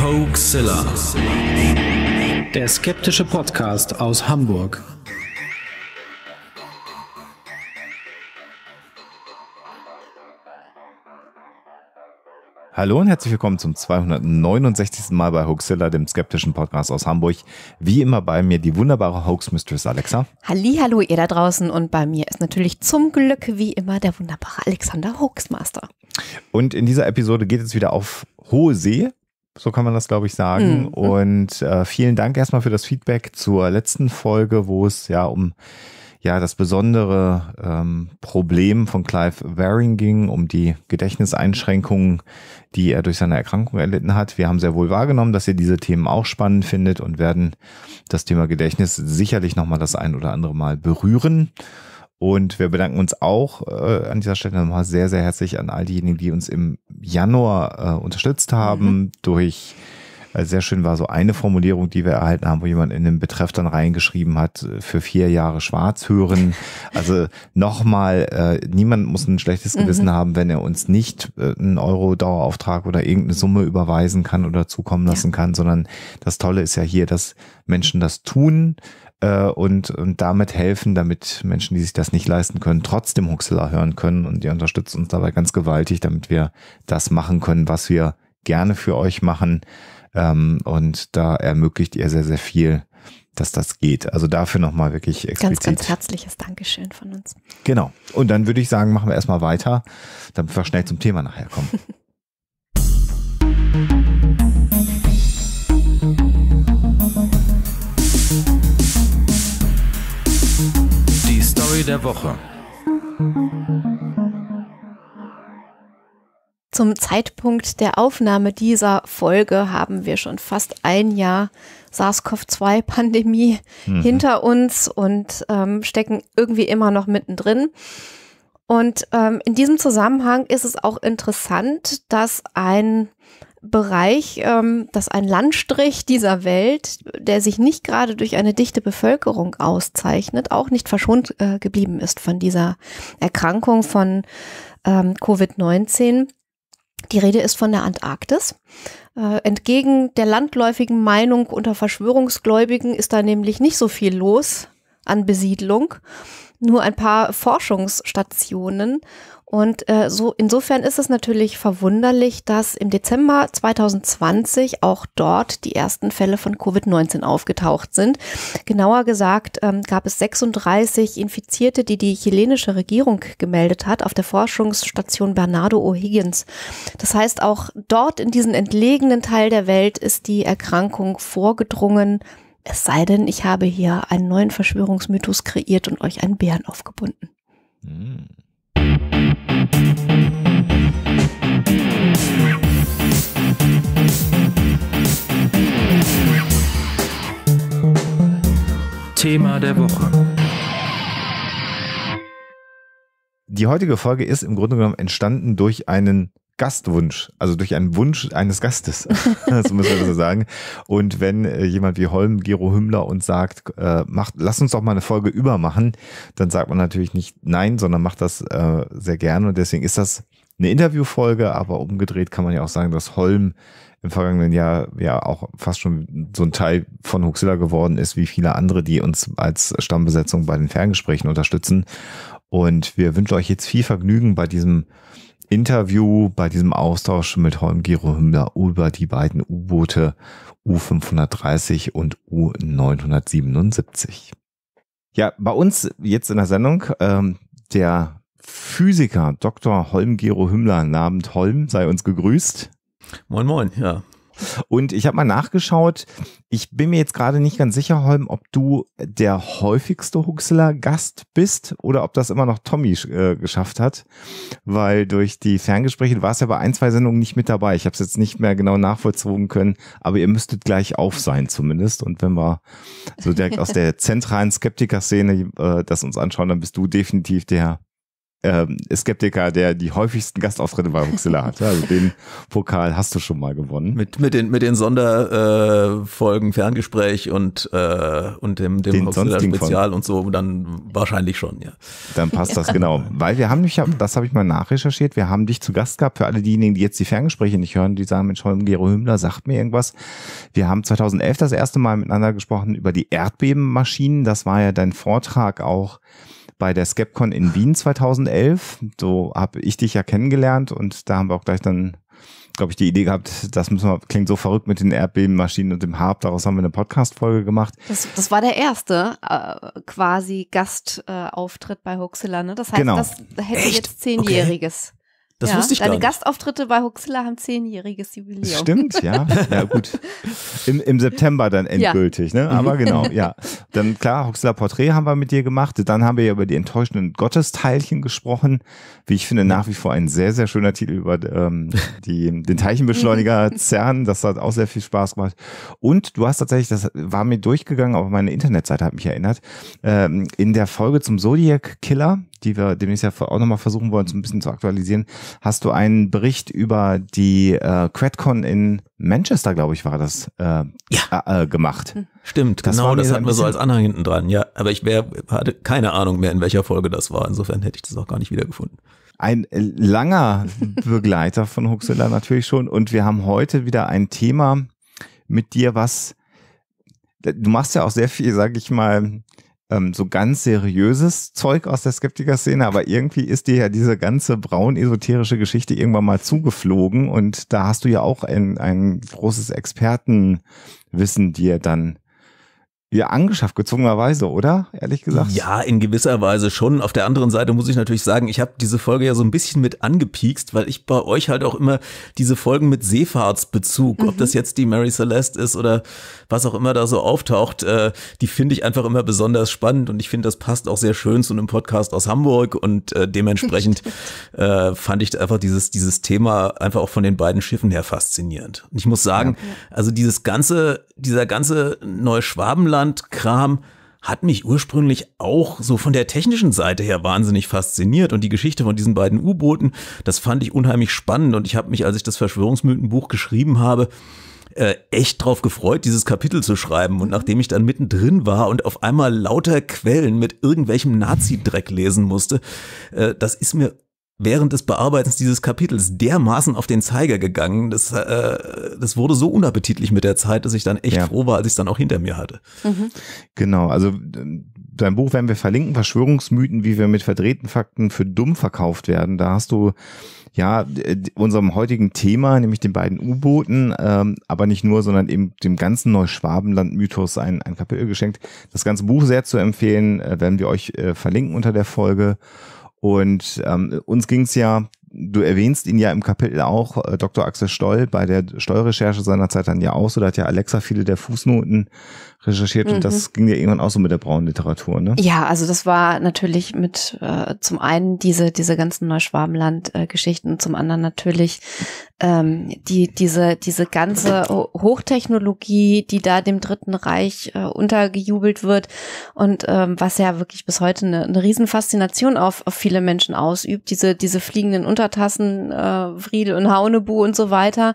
Hoaxilla. Der skeptische Podcast aus Hamburg. Hallo und herzlich willkommen zum 269. Mal bei Hoaxilla, dem skeptischen Podcast aus Hamburg. Wie immer bei mir die wunderbare Hoax Mistress Alexa. Halli, hallo ihr da draußen und bei mir ist natürlich zum Glück wie immer der wunderbare Alexander Hoaxmaster. Und in dieser Episode geht es wieder auf hohe See. So kann man das, glaube ich, sagen. Mhm. Und äh, vielen Dank erstmal für das Feedback zur letzten Folge, wo es ja um ja das besondere ähm, Problem von Clive Waring ging, um die Gedächtniseinschränkungen, die er durch seine Erkrankung erlitten hat. Wir haben sehr wohl wahrgenommen, dass ihr diese Themen auch spannend findet und werden das Thema Gedächtnis sicherlich nochmal das ein oder andere Mal berühren. Und wir bedanken uns auch äh, an dieser Stelle nochmal sehr, sehr herzlich an all diejenigen, die uns im Januar äh, unterstützt haben mhm. durch also sehr schön war so eine Formulierung, die wir erhalten haben, wo jemand in den Betreff dann reingeschrieben hat, äh, für vier Jahre schwarz hören. Also nochmal, äh, niemand muss ein schlechtes mhm. Gewissen mhm. haben, wenn er uns nicht äh, einen Euro-Dauerauftrag oder irgendeine Summe überweisen kann oder zukommen lassen ja. kann, sondern das Tolle ist ja hier, dass Menschen das tun, äh, und, und damit helfen, damit Menschen, die sich das nicht leisten können, trotzdem Huxler hören können. Und ihr unterstützt uns dabei ganz gewaltig, damit wir das machen können, was wir gerne für euch machen. Ähm, und da ermöglicht ihr sehr, sehr viel, dass das geht. Also dafür nochmal wirklich explizit. Ganz, ganz herzliches Dankeschön von uns. Genau. Und dann würde ich sagen, machen wir erstmal weiter, damit wir schnell zum Thema nachher kommen. der Woche. Zum Zeitpunkt der Aufnahme dieser Folge haben wir schon fast ein Jahr SARS-CoV-2-Pandemie mhm. hinter uns und ähm, stecken irgendwie immer noch mittendrin. Und ähm, in diesem Zusammenhang ist es auch interessant, dass ein Bereich, ähm, dass ein Landstrich dieser Welt, der sich nicht gerade durch eine dichte Bevölkerung auszeichnet, auch nicht verschont äh, geblieben ist von dieser Erkrankung von ähm, Covid-19. Die Rede ist von der Antarktis. Äh, entgegen der landläufigen Meinung unter Verschwörungsgläubigen ist da nämlich nicht so viel los an Besiedlung, nur ein paar Forschungsstationen und äh, so insofern ist es natürlich verwunderlich, dass im Dezember 2020 auch dort die ersten Fälle von Covid-19 aufgetaucht sind. Genauer gesagt ähm, gab es 36 Infizierte, die die chilenische Regierung gemeldet hat auf der Forschungsstation Bernardo O'Higgins. Das heißt, auch dort in diesen entlegenen Teil der Welt ist die Erkrankung vorgedrungen. Es sei denn, ich habe hier einen neuen Verschwörungsmythos kreiert und euch einen Bären aufgebunden. Mhm. Thema der Woche. Die heutige Folge ist im Grunde genommen entstanden durch einen Gastwunsch, also durch einen Wunsch eines Gastes, so müssen wir das sagen. Und wenn äh, jemand wie Holm, Gero Hümmler uns sagt, äh, macht, lass uns doch mal eine Folge übermachen, dann sagt man natürlich nicht nein, sondern macht das äh, sehr gerne. Und deswegen ist das eine Interviewfolge, aber umgedreht kann man ja auch sagen, dass Holm im vergangenen Jahr ja auch fast schon so ein Teil von Huxilla geworden ist, wie viele andere, die uns als Stammbesetzung bei den Ferngesprächen unterstützen. Und wir wünschen euch jetzt viel Vergnügen bei diesem Interview bei diesem Austausch mit holm Gero Hümmler über die beiden U-Boote U530 und U977. Ja, bei uns jetzt in der Sendung ähm, der Physiker Dr. Holm-Gero Hümmler, namens Holm, sei uns gegrüßt. Moin, moin, ja. Und ich habe mal nachgeschaut, ich bin mir jetzt gerade nicht ganz sicher, Holm, ob du der häufigste Huxler-Gast bist oder ob das immer noch Tommy äh, geschafft hat, weil durch die Ferngespräche war es ja bei ein, zwei Sendungen nicht mit dabei. Ich habe es jetzt nicht mehr genau nachvollzogen können, aber ihr müsstet gleich auf sein zumindest. Und wenn wir so direkt aus der zentralen Skeptiker-Szene äh, das uns anschauen, dann bist du definitiv der ähm, Skeptiker, der die häufigsten Gastauftritte bei Huxilla hat. Also den Pokal hast du schon mal gewonnen. Mit, mit den, mit den Sonderfolgen, äh, Ferngespräch und, äh, und dem, dem Huxilla-Spezial und so, dann wahrscheinlich schon, ja. Dann passt das genau. Weil wir haben dich, das habe ich mal nachrecherchiert, wir haben dich zu Gast gehabt für alle diejenigen, die jetzt die Ferngespräche nicht hören, die sagen, Mensch, Gero Hümmler sagt mir irgendwas. Wir haben 2011 das erste Mal miteinander gesprochen über die Erdbebenmaschinen. Das war ja dein Vortrag auch bei der Skepcon in Wien 2011. So habe ich dich ja kennengelernt und da haben wir auch gleich dann, glaube ich, die Idee gehabt, das müssen wir, klingt so verrückt mit den Erdbebenmaschinen und dem Harp, daraus haben wir eine Podcast-Folge gemacht. Das, das war der erste äh, quasi Gastauftritt äh, bei Huxela, ne? Das heißt, genau. das hätte Echt? jetzt Zehnjähriges. Okay. Das ja, wusste ich Deine Gastauftritte bei Huxilla haben zehnjähriges Jubiläum. Stimmt, ja. Ja, gut. Im, im September dann endgültig, ja. ne? Aber mhm. genau, ja. Dann klar, Huxilla Porträt haben wir mit dir gemacht. Dann haben wir ja über die enttäuschenden Gottesteilchen gesprochen. Wie ich finde, nach wie vor ein sehr, sehr schöner Titel über ähm, die, den Teilchenbeschleuniger mhm. CERN. Das hat auch sehr viel Spaß gemacht. Und du hast tatsächlich, das war mir durchgegangen, aber meine Internetseite hat mich erinnert, ähm, in der Folge zum Zodiac Killer, die wir demnächst ja auch nochmal versuchen wollen, so ein bisschen zu aktualisieren, hast du einen Bericht über die äh, CredCon in Manchester, glaube ich, war das, äh, ja. äh, äh gemacht. Hm. Stimmt, das genau, das hatten wir so als Anhang hinten dran, ja. Aber ich wär, hatte keine Ahnung mehr, in welcher Folge das war. Insofern hätte ich das auch gar nicht wiedergefunden ein äh, langer Begleiter von Huxilla natürlich schon. Und wir haben heute wieder ein Thema mit dir, was du machst ja auch sehr viel, sag ich mal, ähm, so ganz seriöses Zeug aus der Skeptiker-Szene, aber irgendwie ist dir ja diese ganze braun-esoterische Geschichte irgendwann mal zugeflogen und da hast du ja auch ein, ein großes Expertenwissen dir dann ja angeschafft, gezwungenerweise, oder? Ehrlich gesagt. Ja, in gewisser Weise schon. Auf der anderen Seite muss ich natürlich sagen, ich habe diese Folge ja so ein bisschen mit angepiekst, weil ich bei euch halt auch immer diese Folgen mit Seefahrtsbezug, mhm. ob das jetzt die Mary Celeste ist oder was auch immer da so auftaucht, äh, die finde ich einfach immer besonders spannend und ich finde, das passt auch sehr schön zu einem Podcast aus Hamburg und äh, dementsprechend äh, fand ich einfach dieses, dieses Thema einfach auch von den beiden Schiffen her faszinierend. Und ich muss sagen, ja. also dieses ganze, dieser ganze Neuschwabenland Neuseeland-Kram hat mich ursprünglich auch so von der technischen Seite her wahnsinnig fasziniert und die Geschichte von diesen beiden U-Booten, das fand ich unheimlich spannend und ich habe mich, als ich das Verschwörungsmythenbuch geschrieben habe, äh, echt drauf gefreut, dieses Kapitel zu schreiben. Und nachdem ich dann mittendrin war und auf einmal lauter Quellen mit irgendwelchem Nazi-Dreck lesen musste, äh, das ist mir während des Bearbeitens dieses Kapitels dermaßen auf den Zeiger gegangen. Das, äh, das wurde so unappetitlich mit der Zeit, dass ich dann echt ja. froh war, als ich es dann auch hinter mir hatte. Mhm. Genau, also dein Buch werden wir verlinken, Verschwörungsmythen, wie wir mit verdrehten Fakten für dumm verkauft werden. Da hast du ja unserem heutigen Thema, nämlich den beiden U-Booten, ähm, aber nicht nur, sondern eben dem ganzen Neuschwabenland-Mythos ein, ein Kapitel geschenkt. Das ganze Buch sehr zu empfehlen, äh, werden wir euch äh, verlinken unter der Folge. Und ähm, uns ging es ja, du erwähnst ihn ja im Kapitel auch, äh, Dr. Axel Stoll, bei der Steuerrecherche seinerzeit dann ja auch so, da hat ja Alexa viele der Fußnoten recherchiert mhm. und das mhm. ging ja irgendwann auch so mit der braunen Literatur, ne? Ja, also das war natürlich mit äh, zum einen diese diese ganzen Neuschwabenland-Geschichten, zum anderen natürlich ähm, die diese diese ganze Hochtechnologie, die da dem Dritten Reich äh, untergejubelt wird und ähm, was ja wirklich bis heute eine, eine Riesenfaszination auf, auf viele Menschen ausübt, diese diese fliegenden Untertassen, äh, Friedel und Haunebu und so weiter.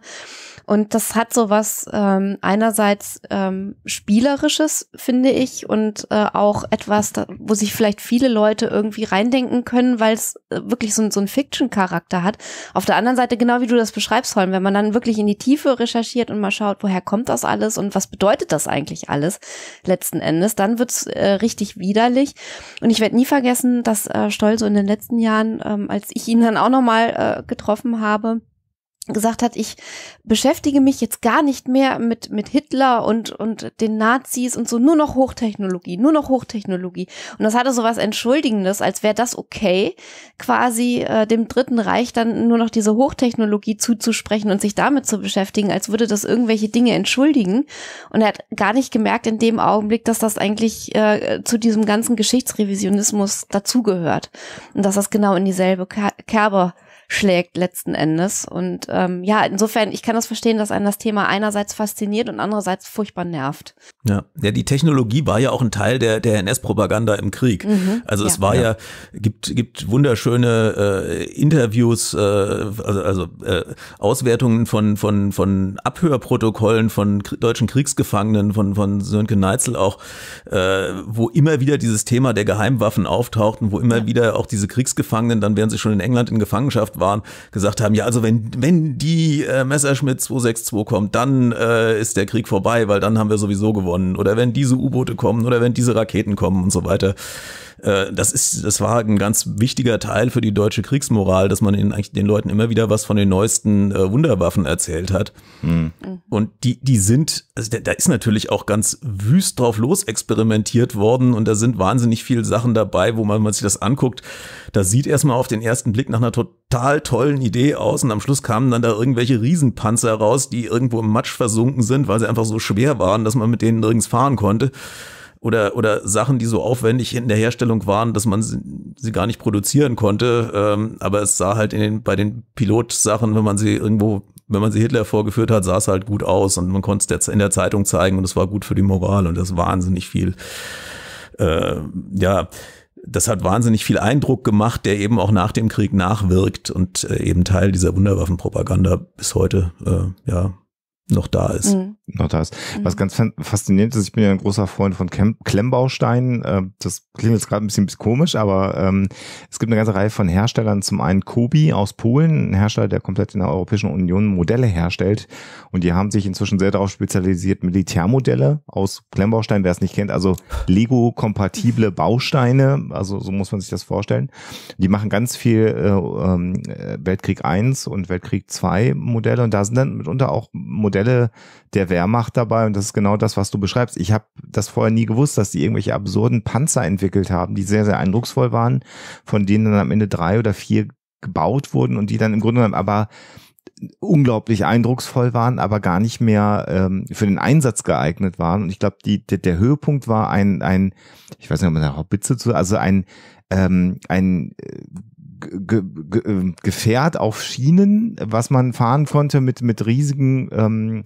Und das hat so was ähm, einerseits ähm, Spielerisches, finde ich, und äh, auch etwas, da, wo sich vielleicht viele Leute irgendwie reindenken können, weil es äh, wirklich so, so einen Fiction-Charakter hat. Auf der anderen Seite, genau wie du das beschreibst, Holm, wenn man dann wirklich in die Tiefe recherchiert und mal schaut, woher kommt das alles und was bedeutet das eigentlich alles letzten Endes, dann wird's äh, richtig widerlich. Und ich werde nie vergessen, dass äh, Stoll so in den letzten Jahren, ähm, als ich ihn dann auch nochmal äh, getroffen habe, gesagt hat, ich beschäftige mich jetzt gar nicht mehr mit, mit Hitler und, und den Nazis und so, nur noch Hochtechnologie, nur noch Hochtechnologie. Und das hatte so was Entschuldigendes, als wäre das okay, quasi äh, dem Dritten Reich dann nur noch diese Hochtechnologie zuzusprechen und sich damit zu beschäftigen, als würde das irgendwelche Dinge entschuldigen. Und er hat gar nicht gemerkt in dem Augenblick, dass das eigentlich äh, zu diesem ganzen Geschichtsrevisionismus dazugehört und dass das genau in dieselbe Kerbe schlägt letzten Endes. Und ähm, ja, insofern, ich kann das verstehen, dass einen das Thema einerseits fasziniert und andererseits furchtbar nervt. Ja, ja die Technologie war ja auch ein Teil der, der NS-Propaganda im Krieg. Mhm, also es ja, war ja, ja, gibt, gibt wunderschöne äh, Interviews, äh, also, also äh, Auswertungen von, von, von Abhörprotokollen von deutschen Kriegsgefangenen, von, von Sönke Neitzel auch, äh, wo immer wieder dieses Thema der Geheimwaffen auftaucht und wo immer ja. wieder auch diese Kriegsgefangenen, dann wären sie schon in England in Gefangenschaft waren, gesagt haben, ja, also wenn, wenn die äh, Messerschmitt 262 kommt, dann äh, ist der Krieg vorbei, weil dann haben wir sowieso gewonnen. Oder wenn diese U-Boote kommen oder wenn diese Raketen kommen und so weiter. Äh, das ist, das war ein ganz wichtiger Teil für die deutsche Kriegsmoral, dass man eigentlich den Leuten immer wieder was von den neuesten äh, Wunderwaffen erzählt hat. Hm. Mhm. Und die, die sind, also da, da, ist natürlich auch ganz wüst drauf los experimentiert worden und da sind wahnsinnig viele Sachen dabei, wo man, wenn man sich das anguckt, das sieht erstmal auf den ersten Blick nach einer total tollen Idee aus und am Schluss kamen dann da irgendwelche Riesenpanzer raus, die irgendwo im Matsch versunken sind, weil sie einfach so schwer waren, dass man mit denen nirgends fahren konnte oder, oder Sachen, die so aufwendig in der Herstellung waren, dass man sie, sie gar nicht produzieren konnte. Ähm, aber es sah halt in den, bei den Pilotsachen, wenn man sie irgendwo, wenn man sie Hitler vorgeführt hat, sah es halt gut aus und man konnte es in der Zeitung zeigen und es war gut für die Moral und das wahnsinnig viel. Äh, ja, das hat wahnsinnig viel Eindruck gemacht, der eben auch nach dem Krieg nachwirkt und äh, eben Teil dieser Wunderwaffenpropaganda bis heute äh, ja noch da ist. Mhm noch da ist. Mhm. Was ganz faszinierend ist, ich bin ja ein großer Freund von Kem Klemmbausteinen. Äh, das klingt jetzt gerade ein bisschen komisch, aber ähm, es gibt eine ganze Reihe von Herstellern. Zum einen Kobi aus Polen, ein Hersteller, der komplett in der Europäischen Union Modelle herstellt. Und die haben sich inzwischen sehr darauf spezialisiert, Militärmodelle aus Klemmbausteinen, wer es nicht kennt, also Lego-kompatible Bausteine. Also so muss man sich das vorstellen. Die machen ganz viel äh, ähm, äh Weltkrieg 1 und Weltkrieg 2 Modelle und da sind dann mitunter auch Modelle der Wehr Macht dabei und das ist genau das, was du beschreibst. Ich habe das vorher nie gewusst, dass die irgendwelche absurden Panzer entwickelt haben, die sehr, sehr eindrucksvoll waren, von denen dann am Ende drei oder vier gebaut wurden und die dann im Grunde genommen aber unglaublich eindrucksvoll waren, aber gar nicht mehr ähm, für den Einsatz geeignet waren. Und ich glaube, die, der, der Höhepunkt war ein, ein, ich weiß nicht, ob man da auch Hobbitze zu, also ein, ähm, ein äh, Ge Ge ähm, Gefährt auf Schienen, was man fahren konnte mit, mit riesigen ähm,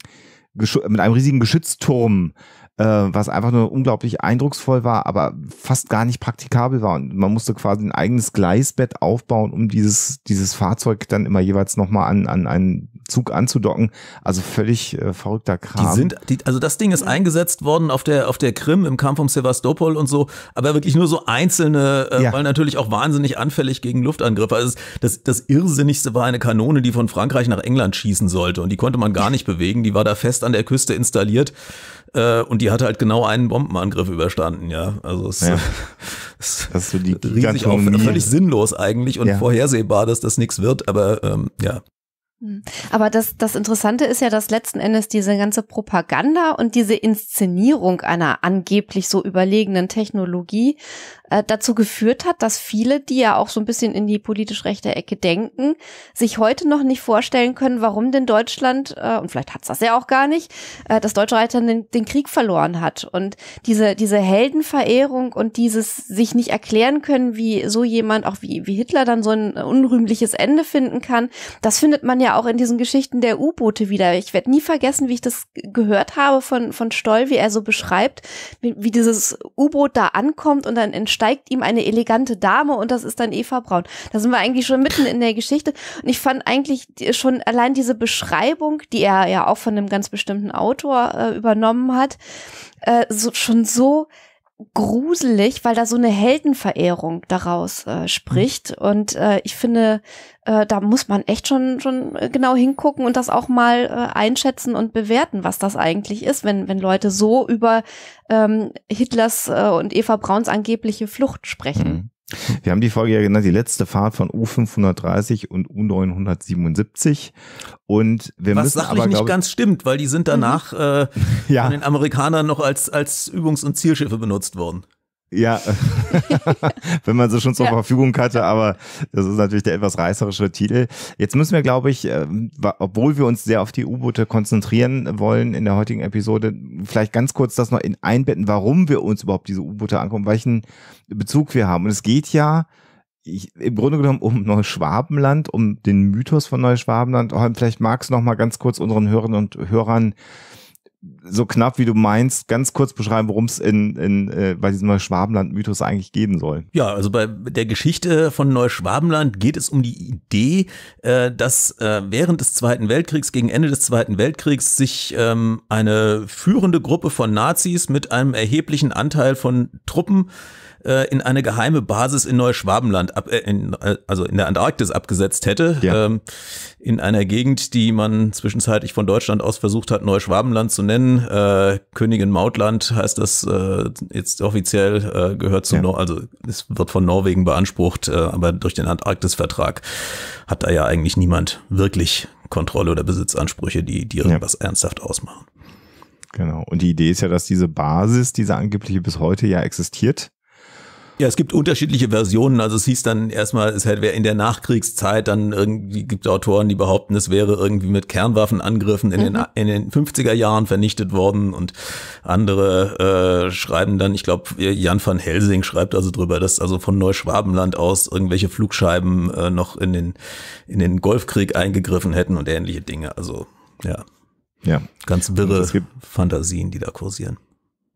mit einem riesigen Geschützturm äh, was einfach nur unglaublich eindrucksvoll war, aber fast gar nicht praktikabel war. Und man musste quasi ein eigenes Gleisbett aufbauen, um dieses, dieses Fahrzeug dann immer jeweils nochmal an, an einen Zug anzudocken. Also völlig äh, verrückter Kram. Die sind, die, also das Ding ist eingesetzt worden auf der, auf der Krim im Kampf um Sevastopol und so, aber wirklich nur so einzelne, äh, ja. weil natürlich auch wahnsinnig anfällig gegen Luftangriffe. Also das, das Irrsinnigste war eine Kanone, die von Frankreich nach England schießen sollte und die konnte man gar nicht bewegen. Die war da fest an der Küste installiert äh, und die hatte halt genau einen Bombenangriff überstanden, ja. Also es ja. ist die riesig auch völlig sinnlos eigentlich und ja. vorhersehbar, dass das nichts wird, aber ähm, ja. Hm. Aber das, das Interessante ist ja, dass letzten Endes diese ganze Propaganda und diese Inszenierung einer angeblich so überlegenen Technologie äh, dazu geführt hat, dass viele, die ja auch so ein bisschen in die politisch rechte Ecke denken, sich heute noch nicht vorstellen können, warum denn Deutschland, äh, und vielleicht hat's das ja auch gar nicht, äh, dass Deutschland den, den Krieg verloren hat. Und diese, diese Heldenverehrung und dieses sich nicht erklären können, wie so jemand, auch wie, wie Hitler dann so ein unrühmliches Ende finden kann, das findet man ja auch in diesen Geschichten der U-Boote wieder. Ich werde nie vergessen, wie ich das gehört habe von, von Stoll, wie er so beschreibt, wie, wie dieses U-Boot da ankommt und dann entsteht steigt ihm eine elegante Dame und das ist dann Eva Braun. Da sind wir eigentlich schon mitten in der Geschichte. Und ich fand eigentlich schon allein diese Beschreibung, die er ja auch von einem ganz bestimmten Autor äh, übernommen hat, äh, so, schon so gruselig, weil da so eine Heldenverehrung daraus äh, spricht. Hm. Und äh, ich finde, äh, da muss man echt schon, schon genau hingucken und das auch mal äh, einschätzen und bewerten, was das eigentlich ist, wenn, wenn Leute so über ähm, Hitlers äh, und Eva Brauns angebliche Flucht sprechen. Hm. Wir haben die Folge ja genannt, die letzte Fahrt von U530 und U977. Und wir Was sachlich aber, nicht ich, ganz stimmt, weil die sind danach mhm. äh, ja. von den Amerikanern noch als, als Übungs- und Zielschiffe benutzt worden. Ja, wenn man sie schon zur ja. Verfügung hatte, aber das ist natürlich der etwas reißerische Titel. Jetzt müssen wir, glaube ich, äh, obwohl wir uns sehr auf die U-Boote konzentrieren wollen in der heutigen Episode, vielleicht ganz kurz das noch in einbetten, warum wir uns überhaupt diese U-Boote angucken, welchen Bezug wir haben. Und es geht ja ich, im Grunde genommen um Neuschwabenland, um den Mythos von Neuschwabenland. Holm, vielleicht magst du noch mal ganz kurz unseren Hörern und Hörern so knapp wie du meinst, ganz kurz beschreiben, worum es in, in äh, bei diesem Neuschwabenland-Mythos eigentlich gehen soll. Ja, also bei der Geschichte von Neuschwabenland geht es um die Idee, äh, dass äh, während des Zweiten Weltkriegs, gegen Ende des Zweiten Weltkriegs, sich ähm, eine führende Gruppe von Nazis mit einem erheblichen Anteil von Truppen äh, in eine geheime Basis in Neuschwabenland, ab, äh, in, äh, also in der Antarktis abgesetzt hätte, ja. ähm, in einer Gegend, die man zwischenzeitlich von Deutschland aus versucht hat, Neuschwabenland zu nennen. Äh, Königin Mautland heißt das äh, jetzt offiziell, äh, gehört zu, ja. Nor also es wird von Norwegen beansprucht, äh, aber durch den Antarktis-Vertrag hat da ja eigentlich niemand wirklich Kontrolle oder Besitzansprüche, die, die irgendwas ja. ernsthaft ausmachen. Genau. Und die Idee ist ja, dass diese Basis, diese angebliche bis heute ja existiert. Ja, es gibt unterschiedliche Versionen. Also es hieß dann erstmal, es hätte in der Nachkriegszeit dann irgendwie gibt Autoren, die behaupten, es wäre irgendwie mit Kernwaffenangriffen in, mhm. den, in den 50er Jahren vernichtet worden und andere äh, schreiben dann, ich glaube, Jan van Helsing schreibt also drüber, dass also von Neuschwabenland aus irgendwelche Flugscheiben äh, noch in den, in den Golfkrieg eingegriffen hätten und ähnliche Dinge. Also, ja. Ja. Ganz wirre Fantasien, die da kursieren.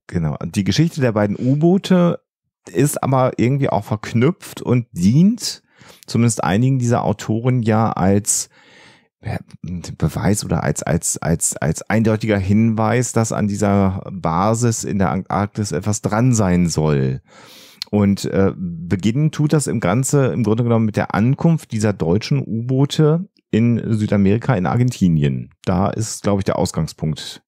Genau. Die Geschichte der beiden U-Boote ist aber irgendwie auch verknüpft und dient zumindest einigen dieser Autoren ja als Beweis oder als, als, als, als eindeutiger Hinweis, dass an dieser Basis in der Antarktis etwas dran sein soll. Und äh, beginnen tut das im Ganze im Grunde genommen mit der Ankunft dieser deutschen U-Boote in Südamerika, in Argentinien. Da ist, glaube ich, der Ausgangspunkt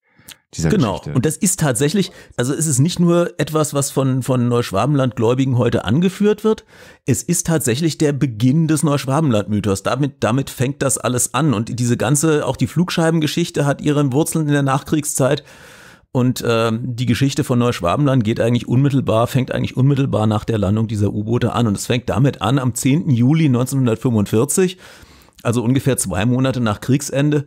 dieser genau. Geschichte. Genau. Und das ist tatsächlich, also es ist nicht nur etwas, was von, von Neuschwabenland-Gläubigen heute angeführt wird. Es ist tatsächlich der Beginn des Neuschwabenland-Mythos. Damit, damit fängt das alles an. Und diese ganze, auch die Flugscheibengeschichte hat ihre Wurzeln in der Nachkriegszeit. Und äh, die Geschichte von Neuschwabenland geht eigentlich unmittelbar, fängt eigentlich unmittelbar nach der Landung dieser U-Boote an. Und es fängt damit an, am 10. Juli 1945, also ungefähr zwei Monate nach Kriegsende,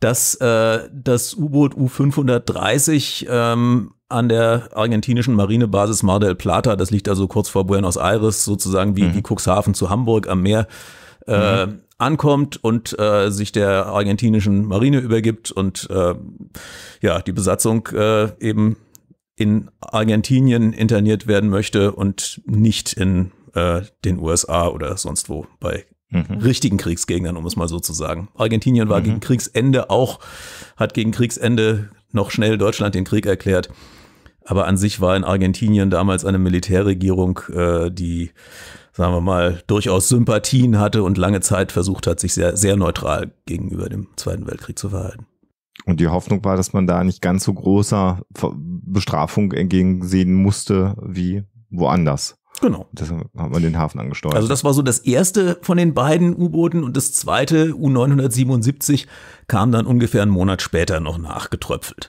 dass äh, das U-Boot U-530 ähm, an der argentinischen Marinebasis Mar del Plata, das liegt also kurz vor Buenos Aires, sozusagen wie, mhm. wie Cuxhaven zu Hamburg am Meer, äh, mhm. ankommt und äh, sich der argentinischen Marine übergibt und äh, ja, die Besatzung äh, eben in Argentinien interniert werden möchte und nicht in äh, den USA oder sonst wo bei Mhm. richtigen Kriegsgegnern, um es mal so zu sagen. Argentinien war mhm. gegen Kriegsende auch, hat gegen Kriegsende noch schnell Deutschland den Krieg erklärt. Aber an sich war in Argentinien damals eine Militärregierung, äh, die, sagen wir mal, durchaus Sympathien hatte und lange Zeit versucht hat, sich sehr, sehr neutral gegenüber dem Zweiten Weltkrieg zu verhalten. Und die Hoffnung war, dass man da nicht ganz so großer Bestrafung entgegensehen musste wie woanders. Genau. Deswegen hat man den Hafen angesteuert. Also das war so das erste von den beiden U-Booten und das zweite U-977 kam dann ungefähr einen Monat später noch nachgetröpfelt.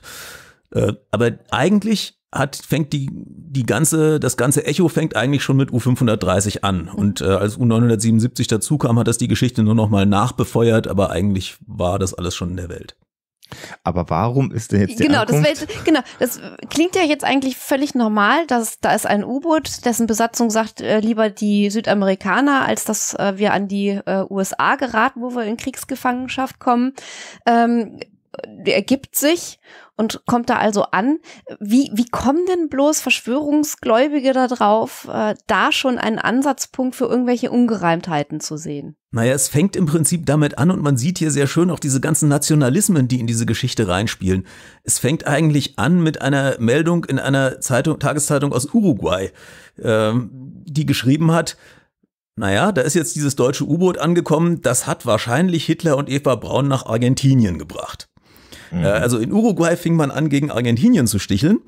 Äh, aber eigentlich hat, fängt die, die ganze, das ganze Echo fängt eigentlich schon mit U530 an. Und äh, als U977 dazu kam, hat das die Geschichte nur nochmal nachbefeuert, aber eigentlich war das alles schon in der Welt. Aber warum ist denn jetzt die genau, Ankunft? Das jetzt, genau, das klingt ja jetzt eigentlich völlig normal, dass da ist ein U-Boot, dessen Besatzung sagt, äh, lieber die Südamerikaner, als dass äh, wir an die äh, USA geraten, wo wir in Kriegsgefangenschaft kommen. Ähm, ergibt sich und kommt da also an. Wie, wie kommen denn bloß Verschwörungsgläubige darauf, äh, da schon einen Ansatzpunkt für irgendwelche Ungereimtheiten zu sehen? Naja, es fängt im Prinzip damit an und man sieht hier sehr schön auch diese ganzen Nationalismen, die in diese Geschichte reinspielen. Es fängt eigentlich an mit einer Meldung in einer Zeitung, Tageszeitung aus Uruguay, ähm, die geschrieben hat, naja, da ist jetzt dieses deutsche U-Boot angekommen, das hat wahrscheinlich Hitler und Eva Braun nach Argentinien gebracht. Mhm. Äh, also in Uruguay fing man an, gegen Argentinien zu sticheln.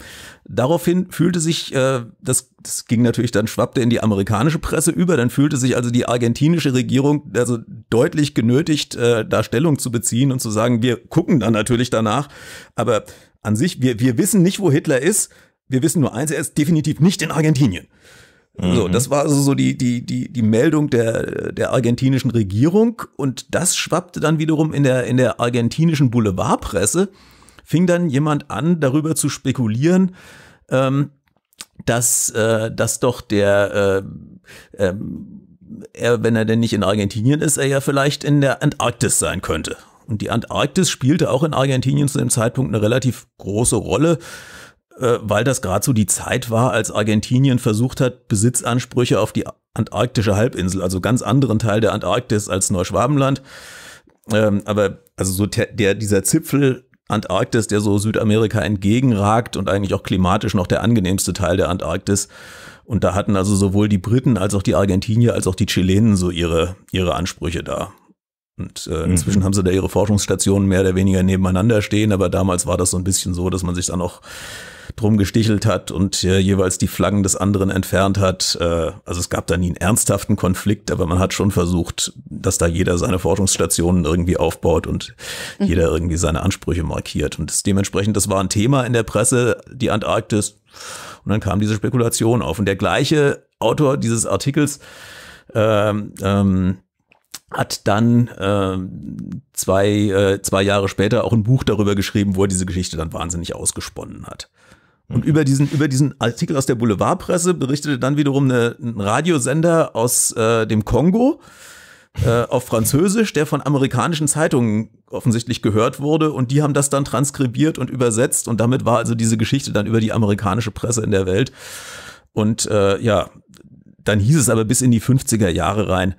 Daraufhin fühlte sich, äh, das, das ging natürlich dann, schwappte in die amerikanische Presse über, dann fühlte sich also die argentinische Regierung also deutlich genötigt, äh, da Stellung zu beziehen und zu sagen, wir gucken dann natürlich danach, aber an sich, wir, wir wissen nicht, wo Hitler ist, wir wissen nur eins, er ist definitiv nicht in Argentinien. So, mhm. das war also so die, die, die, die Meldung der, der argentinischen Regierung und das schwappte dann wiederum in der, in der argentinischen Boulevardpresse, fing dann jemand an, darüber zu spekulieren, ähm, dass, äh, dass doch der, äh, äh, er, wenn er denn nicht in Argentinien ist, er ja vielleicht in der Antarktis sein könnte. Und die Antarktis spielte auch in Argentinien zu dem Zeitpunkt eine relativ große Rolle. Äh, weil das gerade so die Zeit war, als Argentinien versucht hat, Besitzansprüche auf die antarktische Halbinsel, also ganz anderen Teil der Antarktis als Neuschwabenland. Ähm, aber also so der, dieser Zipfel Antarktis, der so Südamerika entgegenragt und eigentlich auch klimatisch noch der angenehmste Teil der Antarktis. Und da hatten also sowohl die Briten als auch die Argentinier als auch die Chilenen so ihre, ihre Ansprüche da. Und äh, mhm. inzwischen mhm. haben sie da ihre Forschungsstationen mehr oder weniger nebeneinander stehen, aber damals war das so ein bisschen so, dass man sich dann auch drum gestichelt hat und äh, jeweils die Flaggen des anderen entfernt hat. Äh, also es gab da nie einen ernsthaften Konflikt, aber man hat schon versucht, dass da jeder seine Forschungsstationen irgendwie aufbaut und mhm. jeder irgendwie seine Ansprüche markiert. Und das, dementsprechend, das war ein Thema in der Presse, die Antarktis. Und dann kam diese Spekulation auf. Und der gleiche Autor dieses Artikels ähm, ähm, hat dann äh, zwei, äh, zwei Jahre später auch ein Buch darüber geschrieben, wo er diese Geschichte dann wahnsinnig ausgesponnen hat. Und über diesen, über diesen Artikel aus der Boulevardpresse berichtete dann wiederum eine, ein Radiosender aus äh, dem Kongo äh, auf Französisch, der von amerikanischen Zeitungen offensichtlich gehört wurde. Und die haben das dann transkribiert und übersetzt. Und damit war also diese Geschichte dann über die amerikanische Presse in der Welt. Und äh, ja, dann hieß es aber bis in die 50er Jahre rein,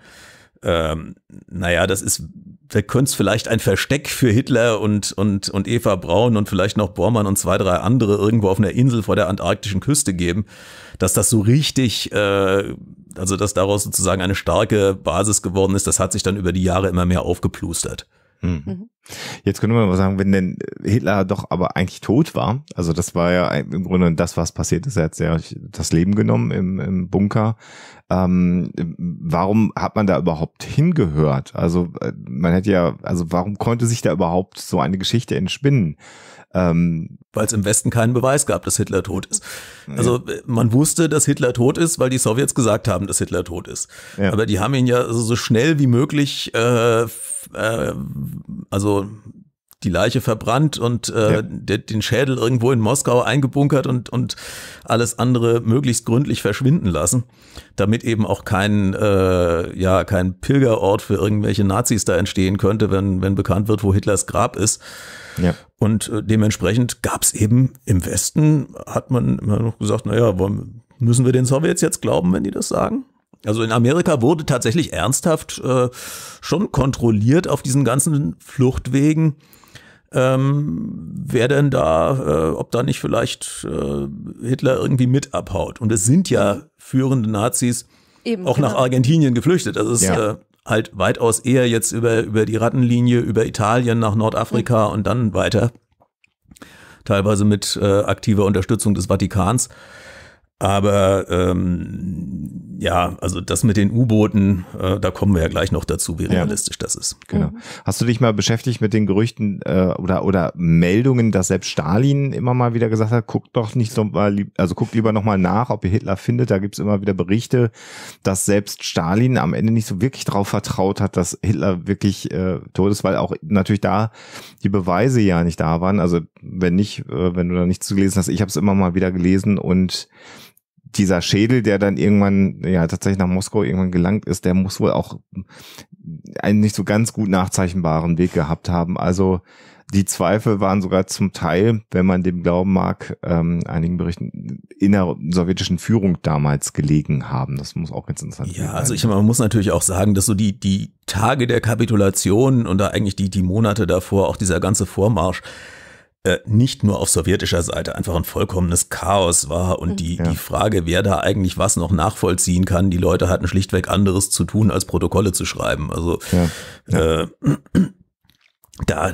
ähm, naja, das ist, da könnte es vielleicht ein Versteck für Hitler und, und, und Eva Braun und vielleicht noch Bormann und zwei, drei andere irgendwo auf einer Insel vor der antarktischen Küste geben, dass das so richtig, äh, also dass daraus sozusagen eine starke Basis geworden ist, das hat sich dann über die Jahre immer mehr aufgeplustert. Mhm. mhm. Jetzt könnte man mal sagen, wenn denn Hitler doch aber eigentlich tot war, also das war ja im Grunde das, was passiert ist, er hat sehr das Leben genommen im, im Bunker. Ähm, warum hat man da überhaupt hingehört? Also äh, man hätte ja, also warum konnte sich da überhaupt so eine Geschichte entspinnen? Ähm, weil es im Westen keinen Beweis gab, dass Hitler tot ist. Also ja. Äh, man wusste, dass Hitler tot ist, weil die Sowjets gesagt haben, dass Hitler tot ist. Ja. Aber die haben ihn ja so schnell wie möglich äh, äh, also die Leiche verbrannt und äh, ja. den Schädel irgendwo in Moskau eingebunkert und, und alles andere möglichst gründlich verschwinden lassen, damit eben auch kein, äh, ja, kein Pilgerort für irgendwelche Nazis da entstehen könnte, wenn, wenn bekannt wird, wo Hitlers Grab ist. Ja. Und äh, dementsprechend gab es eben im Westen, hat man immer noch gesagt, naja, müssen wir den Sowjets jetzt glauben, wenn die das sagen? Also in Amerika wurde tatsächlich ernsthaft äh, schon kontrolliert auf diesen ganzen Fluchtwegen. Ähm, wer denn da, äh, ob da nicht vielleicht äh, Hitler irgendwie mit abhaut. Und es sind ja führende Nazis Eben, auch genau. nach Argentinien geflüchtet. Das also es ja. ist äh, halt weitaus eher jetzt über, über die Rattenlinie, über Italien nach Nordafrika mhm. und dann weiter. Teilweise mit äh, aktiver Unterstützung des Vatikans. Aber ähm, ja, also das mit den U-Booten, äh, da kommen wir ja gleich noch dazu, wie ja. realistisch das ist. Genau. Mhm. Hast du dich mal beschäftigt mit den Gerüchten äh, oder oder Meldungen, dass selbst Stalin immer mal wieder gesagt hat, guckt doch nicht so mal, also guckt lieber nochmal nach, ob ihr Hitler findet. Da gibt's immer wieder Berichte, dass selbst Stalin am Ende nicht so wirklich drauf vertraut hat, dass Hitler wirklich äh, tot ist, weil auch natürlich da die Beweise ja nicht da waren. Also wenn nicht, äh, wenn du da nichts zu gelesen hast, ich habe es immer mal wieder gelesen und dieser Schädel, der dann irgendwann ja tatsächlich nach Moskau irgendwann gelangt ist, der muss wohl auch einen nicht so ganz gut nachzeichnbaren Weg gehabt haben. Also die Zweifel waren sogar zum Teil, wenn man dem glauben mag, ähm, einigen Berichten inner sowjetischen Führung damals gelegen haben. Das muss auch ganz interessant ja, also sein. Ja, also ich, man muss natürlich auch sagen, dass so die, die Tage der Kapitulation und da eigentlich die, die Monate davor, auch dieser ganze Vormarsch, äh, nicht nur auf sowjetischer Seite einfach ein vollkommenes Chaos war und die, ja. die Frage, wer da eigentlich was noch nachvollziehen kann, die Leute hatten schlichtweg anderes zu tun, als Protokolle zu schreiben. Also ja. Äh, da,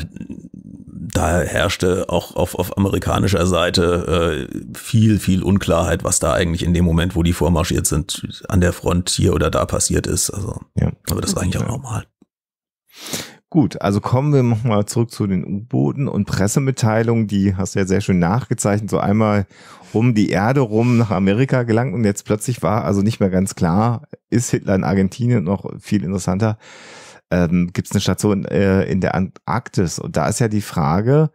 da herrschte auch auf, auf amerikanischer Seite äh, viel, viel Unklarheit, was da eigentlich in dem Moment, wo die vormarschiert sind, an der Front hier oder da passiert ist. Also, ja. aber das war eigentlich auch normal. Gut, also kommen wir nochmal zurück zu den U-Booten und Pressemitteilungen. Die hast du ja sehr schön nachgezeichnet. So einmal um die Erde rum nach Amerika gelangt und jetzt plötzlich war also nicht mehr ganz klar, ist Hitler in Argentinien noch viel interessanter. Ähm, Gibt es eine Station äh, in der Antarktis? Und da ist ja die Frage,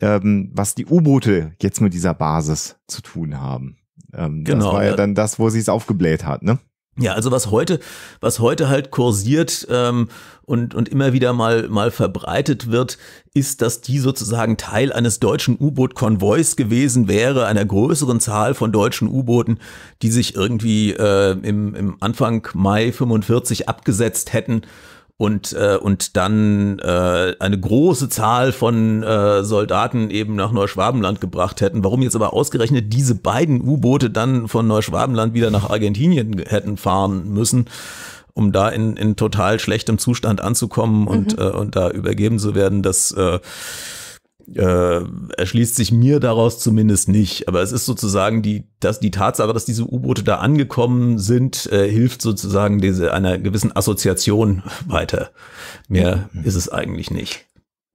ähm, was die U-Boote jetzt mit dieser Basis zu tun haben. Ähm, genau. Das war ja dann das, wo sie es aufgebläht hat, ne? Ja, also was heute, was heute halt kursiert ähm, und, und immer wieder mal, mal verbreitet wird, ist, dass die sozusagen Teil eines deutschen U-Boot-Konvois gewesen wäre, einer größeren Zahl von deutschen U-Booten, die sich irgendwie äh, im, im Anfang Mai 45 abgesetzt hätten und, äh, und dann äh, eine große Zahl von äh, Soldaten eben nach Neuschwabenland gebracht hätten. Warum jetzt aber ausgerechnet diese beiden U-Boote dann von Neuschwabenland wieder nach Argentinien hätten fahren müssen, um da in, in total schlechtem Zustand anzukommen und, mhm. äh, und da übergeben zu werden, dass äh, äh, erschließt sich mir daraus zumindest nicht. Aber es ist sozusagen die, dass die Tatsache, dass diese U-Boote da angekommen sind, äh, hilft sozusagen diese einer gewissen Assoziation weiter. Mehr mhm. ist es eigentlich nicht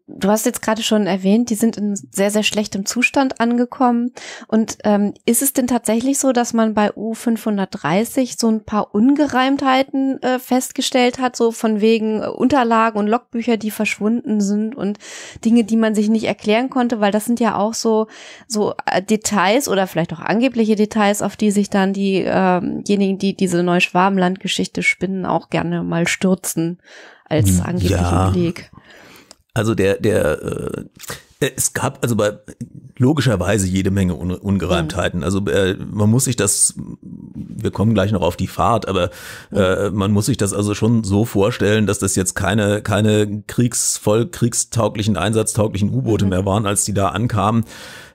du hast jetzt gerade schon erwähnt, die sind in sehr, sehr schlechtem Zustand angekommen. Und ähm, ist es denn tatsächlich so, dass man bei U530 so ein paar Ungereimtheiten äh, festgestellt hat, so von wegen äh, Unterlagen und Logbücher, die verschwunden sind und Dinge, die man sich nicht erklären konnte, weil das sind ja auch so, so äh, Details oder vielleicht auch angebliche Details, auf die sich dann ähm, diejenigen, äh die diese neue geschichte spinnen, auch gerne mal stürzen als hm, angeblichen ja. Beleg. Also der, der, äh, äh, es gab also bei logischerweise jede Menge Unre Ungereimtheiten. Also äh, man muss sich das, wir kommen gleich noch auf die Fahrt, aber äh, man muss sich das also schon so vorstellen, dass das jetzt keine, keine kriegsvoll kriegstauglichen, einsatztauglichen U-Boote mhm. mehr waren, als die da ankamen.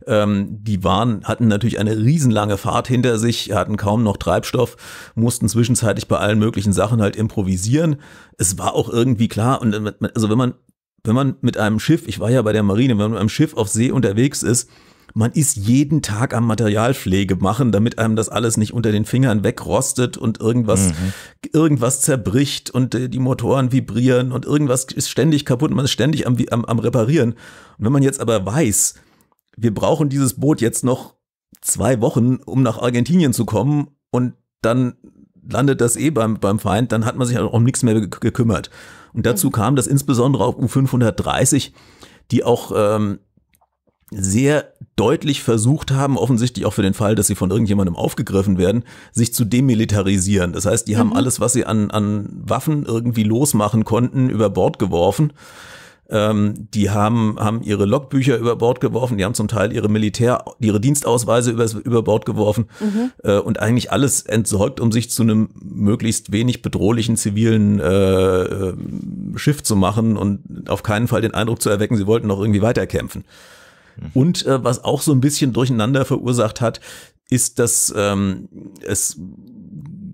Ähm, die waren, hatten natürlich eine riesenlange Fahrt hinter sich, hatten kaum noch Treibstoff, mussten zwischenzeitlich bei allen möglichen Sachen halt improvisieren. Es war auch irgendwie klar, und äh, also wenn man wenn man mit einem Schiff, ich war ja bei der Marine, wenn man mit einem Schiff auf See unterwegs ist, man ist jeden Tag am Materialpflege machen, damit einem das alles nicht unter den Fingern wegrostet und irgendwas, mhm. irgendwas zerbricht und äh, die Motoren vibrieren und irgendwas ist ständig kaputt und man ist ständig am, am, am Reparieren. Und wenn man jetzt aber weiß, wir brauchen dieses Boot jetzt noch zwei Wochen, um nach Argentinien zu kommen und dann landet das eh beim, beim Feind, dann hat man sich auch um nichts mehr gekümmert. Und dazu mhm. kam, dass insbesondere auf U530, die auch ähm, sehr deutlich versucht haben, offensichtlich auch für den Fall, dass sie von irgendjemandem aufgegriffen werden, sich zu demilitarisieren. Das heißt, die mhm. haben alles, was sie an, an Waffen irgendwie losmachen konnten, über Bord geworfen. Ähm, die haben, haben ihre Logbücher über Bord geworfen, die haben zum Teil ihre Militär, ihre Dienstausweise über, über Bord geworfen mhm. äh, und eigentlich alles entsorgt, um sich zu einem möglichst wenig bedrohlichen zivilen äh, äh, Schiff zu machen und auf keinen Fall den Eindruck zu erwecken, sie wollten noch irgendwie weiterkämpfen. Mhm. Und äh, was auch so ein bisschen Durcheinander verursacht hat, ist, dass ähm, es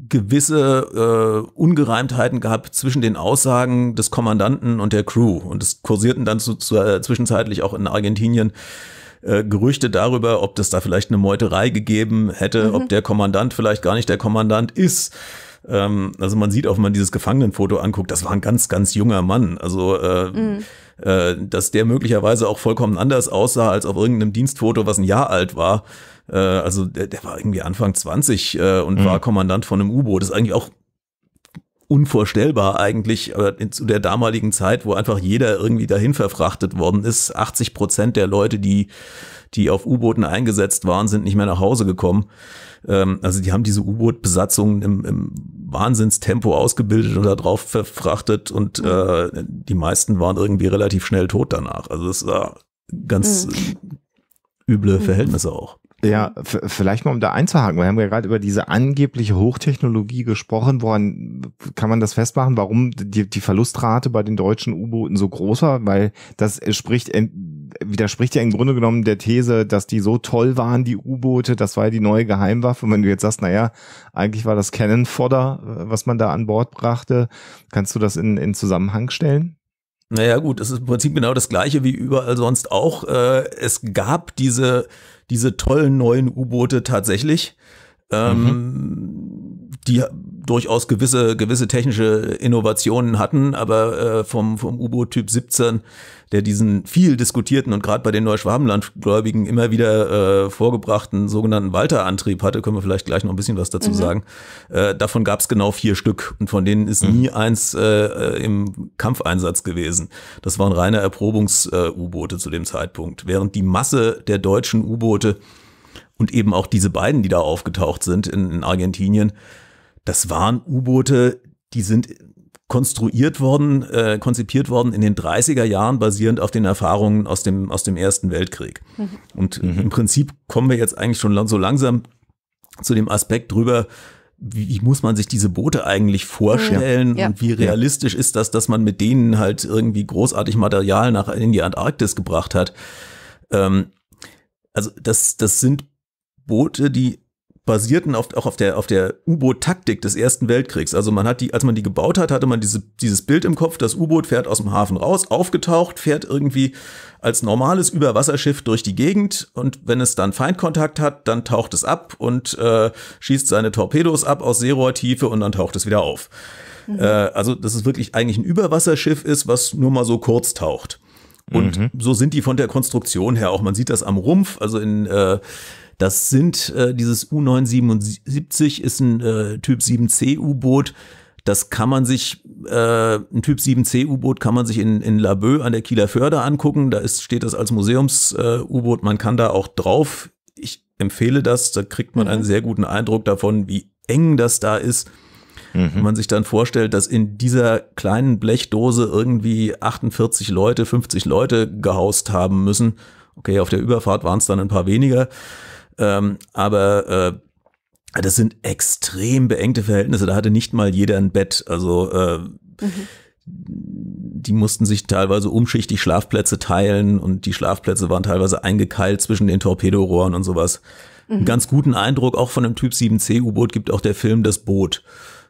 gewisse äh, Ungereimtheiten gab zwischen den Aussagen des Kommandanten und der Crew. Und es kursierten dann zu, zu, äh, zwischenzeitlich auch in Argentinien äh, Gerüchte darüber, ob das da vielleicht eine Meuterei gegeben hätte, mhm. ob der Kommandant vielleicht gar nicht der Kommandant ist. Ähm, also man sieht auch, wenn man dieses Gefangenenfoto anguckt, das war ein ganz, ganz junger Mann. Also äh, mhm. äh, dass der möglicherweise auch vollkommen anders aussah als auf irgendeinem Dienstfoto, was ein Jahr alt war äh, also der, der war irgendwie Anfang 20 äh, und mhm. war Kommandant von einem U-Boot. ist eigentlich auch unvorstellbar eigentlich in, zu der damaligen Zeit, wo einfach jeder irgendwie dahin verfrachtet worden ist. 80 Prozent der Leute, die, die auf U-Booten eingesetzt waren, sind nicht mehr nach Hause gekommen. Ähm, also die haben diese U-Boot-Besatzungen im, im Wahnsinnstempo ausgebildet und darauf verfrachtet und mhm. äh, die meisten waren irgendwie relativ schnell tot danach. Also das war ganz mhm. üble mhm. Verhältnisse auch. Ja, vielleicht mal um da einzuhaken. Wir haben ja gerade über diese angebliche Hochtechnologie gesprochen. Woran kann man das festmachen? Warum die, die Verlustrate bei den deutschen U-Booten so groß war? Weil das spricht, widerspricht ja im Grunde genommen der These, dass die so toll waren, die U-Boote. Das war ja die neue Geheimwaffe. Und wenn du jetzt sagst, naja, eigentlich war das Cannon-Fodder, was man da an Bord brachte. Kannst du das in, in Zusammenhang stellen? Naja gut, es ist im Prinzip genau das gleiche wie überall sonst auch. Äh, es gab diese diese tollen neuen U-Boote tatsächlich, ähm, mhm. die durchaus gewisse, gewisse technische Innovationen hatten, aber äh, vom, vom U-Boot Typ 17 der diesen viel diskutierten und gerade bei den Neuschwabenlandgläubigen immer wieder äh, vorgebrachten sogenannten Walter-Antrieb hatte, können wir vielleicht gleich noch ein bisschen was dazu mhm. sagen. Äh, davon gab es genau vier Stück und von denen ist mhm. nie eins äh, äh, im Kampfeinsatz gewesen. Das waren reine Erprobungs-U-Boote zu dem Zeitpunkt, während die Masse der deutschen U-Boote und eben auch diese beiden, die da aufgetaucht sind in, in Argentinien, das waren U-Boote, die sind konstruiert worden, äh, konzipiert worden in den 30er Jahren, basierend auf den Erfahrungen aus dem, aus dem Ersten Weltkrieg. Mhm. Und mhm. im Prinzip kommen wir jetzt eigentlich schon so langsam zu dem Aspekt drüber, wie muss man sich diese Boote eigentlich vorstellen ja. und wie realistisch ist das, dass man mit denen halt irgendwie großartig Material nach in die Antarktis gebracht hat. Ähm, also das, das sind Boote, die basierten auf, auch auf der, auf der U-Boot-Taktik des Ersten Weltkriegs. Also man hat die, als man die gebaut hat, hatte man diese, dieses Bild im Kopf, das U-Boot fährt aus dem Hafen raus, aufgetaucht, fährt irgendwie als normales Überwasserschiff durch die Gegend und wenn es dann Feindkontakt hat, dann taucht es ab und äh, schießt seine Torpedos ab aus Seerohrtiefe und dann taucht es wieder auf. Mhm. Äh, also dass es wirklich eigentlich ein Überwasserschiff ist, was nur mal so kurz taucht. Und mhm. so sind die von der Konstruktion her auch. Man sieht das am Rumpf, also in äh, das sind äh, dieses U-977 ist ein äh, Typ 7C U-Boot. Das kann man sich, äh, ein Typ 7C U-Boot kann man sich in, in Laboe an der Kieler Förde angucken. Da ist, steht das als Museums-U-Boot. Äh, man kann da auch drauf. Ich empfehle das. Da kriegt man mhm. einen sehr guten Eindruck davon, wie eng das da ist. Mhm. Wenn man sich dann vorstellt, dass in dieser kleinen Blechdose irgendwie 48 Leute, 50 Leute gehaust haben müssen. Okay, auf der Überfahrt waren es dann ein paar weniger. Ähm, aber äh, das sind extrem beengte Verhältnisse. Da hatte nicht mal jeder ein Bett. Also äh, mhm. die mussten sich teilweise umschichtig Schlafplätze teilen und die Schlafplätze waren teilweise eingekeilt zwischen den Torpedorohren und sowas. Einen mhm. ganz guten Eindruck auch von einem Typ 7C U-Boot gibt auch der Film Das Boot.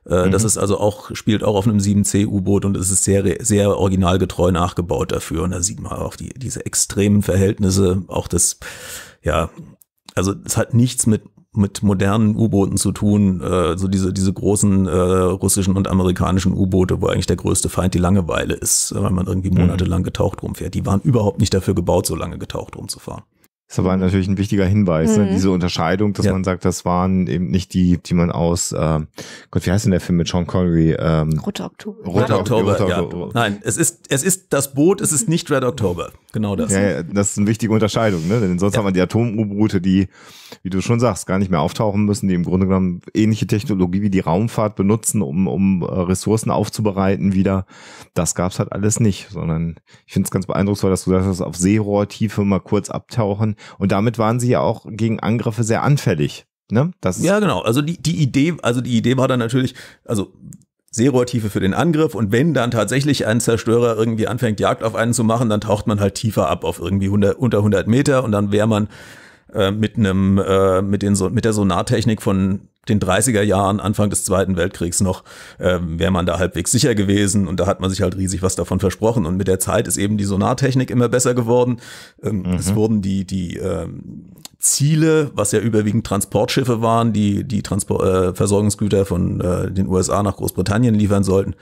Äh, mhm. Das ist also auch, spielt auch auf einem 7C U-Boot und es ist sehr, sehr originalgetreu nachgebaut dafür. Und da sieht man auch die, diese extremen Verhältnisse, auch das, ja, also es hat nichts mit mit modernen U-Booten zu tun, äh, so diese, diese großen äh, russischen und amerikanischen U-Boote, wo eigentlich der größte Feind die Langeweile ist, äh, weil man irgendwie mhm. monatelang getaucht rumfährt. Die waren überhaupt nicht dafür gebaut, so lange getaucht rumzufahren. Das war natürlich ein wichtiger Hinweis, ne? mhm. ne? diese Unterscheidung, dass ja. man sagt, das waren eben nicht die, die man aus, äh, Gott, wie heißt denn der Film mit Sean Connery? Ähm, Roter Oktober. Roter Oktober, Oktober, ja. Oktober, Nein, es ist, es ist das Boot, es ist nicht Red Oktober. Genau das. Ja, ja das ist eine wichtige Unterscheidung, ne? denn sonst ja. haben wir die Atom-U-Boote, die, wie du schon sagst, gar nicht mehr auftauchen müssen, die im Grunde genommen ähnliche Technologie wie die Raumfahrt benutzen, um, um äh, Ressourcen aufzubereiten wieder. Das gab's halt alles nicht, sondern ich finde es ganz beeindrucksvoll, dass du sagst, auf Seerohrtiefe mal kurz abtauchen und damit waren sie ja auch gegen Angriffe sehr anfällig. Ne? Das ja, genau. Also die, die Idee, also die Idee war dann natürlich, also Seerohrtiefe für den Angriff und wenn dann tatsächlich ein Zerstörer irgendwie anfängt, Jagd auf einen zu machen, dann taucht man halt tiefer ab auf irgendwie 100, unter 100 Meter und dann wäre man äh, mit einem äh, mit so mit der Sonartechnik von den 30er Jahren, Anfang des Zweiten Weltkriegs noch, äh, wäre man da halbwegs sicher gewesen und da hat man sich halt riesig was davon versprochen. Und mit der Zeit ist eben die Sonartechnik immer besser geworden. Ähm, mhm. Es wurden die, die ähm, Ziele, was ja überwiegend Transportschiffe waren, die die Transport, äh, Versorgungsgüter von äh, den USA nach Großbritannien liefern sollten,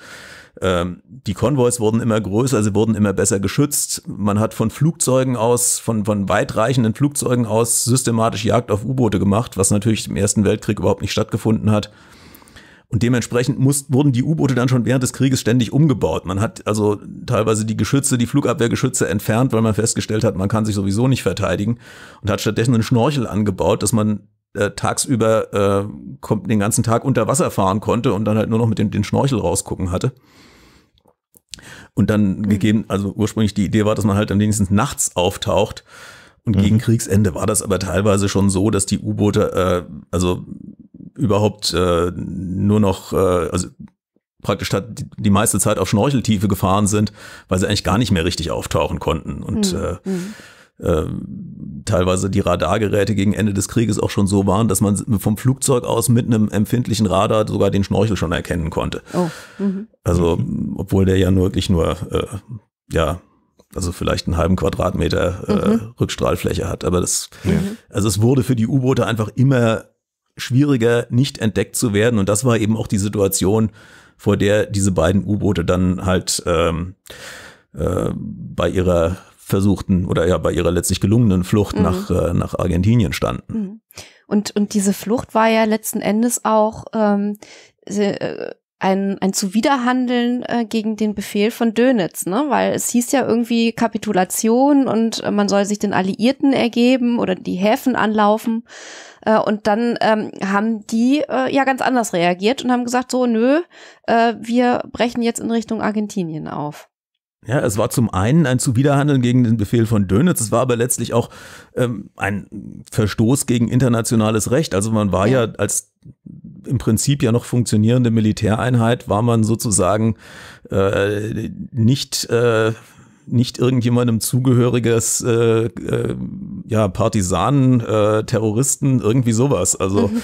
ähm, die Konvois wurden immer größer, sie wurden immer besser geschützt. Man hat von Flugzeugen aus, von, von weitreichenden Flugzeugen aus systematisch Jagd auf U-Boote gemacht, was natürlich im Ersten Weltkrieg überhaupt nicht stattgefunden hat. Und dementsprechend muss, wurden die U-Boote dann schon während des Krieges ständig umgebaut. Man hat also teilweise die Geschütze, die Flugabwehrgeschütze entfernt, weil man festgestellt hat, man kann sich sowieso nicht verteidigen und hat stattdessen einen Schnorchel angebaut, dass man äh, tagsüber äh, den ganzen Tag unter Wasser fahren konnte und dann halt nur noch mit dem den Schnorchel rausgucken hatte. Und dann mhm. gegeben, also ursprünglich die Idee war, dass man halt am wenigsten nachts auftaucht. Und mhm. gegen Kriegsende war das aber teilweise schon so, dass die U-Boote, äh, also überhaupt äh, nur noch, äh, also praktisch die, die meiste Zeit auf Schnorcheltiefe gefahren sind, weil sie eigentlich gar nicht mehr richtig auftauchen konnten. Und mhm. äh, mhm. Ähm, teilweise die Radargeräte gegen Ende des Krieges auch schon so waren, dass man vom Flugzeug aus mit einem empfindlichen Radar sogar den Schnorchel schon erkennen konnte. Oh. Mhm. Also, obwohl der ja nur wirklich nur, äh, ja, also vielleicht einen halben Quadratmeter äh, mhm. Rückstrahlfläche hat. Aber das, mhm. also es wurde für die U-Boote einfach immer schwieriger, nicht entdeckt zu werden. Und das war eben auch die Situation, vor der diese beiden U-Boote dann halt ähm, äh, bei ihrer versuchten oder ja bei ihrer letztlich gelungenen Flucht mhm. nach, äh, nach Argentinien standen. Mhm. Und, und diese Flucht war ja letzten Endes auch ähm, äh, ein, ein Zuwiderhandeln äh, gegen den Befehl von Dönitz, ne? Weil es hieß ja irgendwie Kapitulation und äh, man soll sich den Alliierten ergeben oder die Häfen anlaufen. Äh, und dann ähm, haben die äh, ja ganz anders reagiert und haben gesagt, so, nö, äh, wir brechen jetzt in Richtung Argentinien auf. Ja, es war zum einen ein Zuwiderhandeln gegen den Befehl von Dönitz, es war aber letztlich auch ähm, ein Verstoß gegen internationales Recht. Also man war ja, als im Prinzip ja noch funktionierende Militäreinheit, war man sozusagen äh, nicht äh, nicht irgendjemandem zugehöriges äh, äh, ja, Partisanen, äh, Terroristen, irgendwie sowas. Also mhm.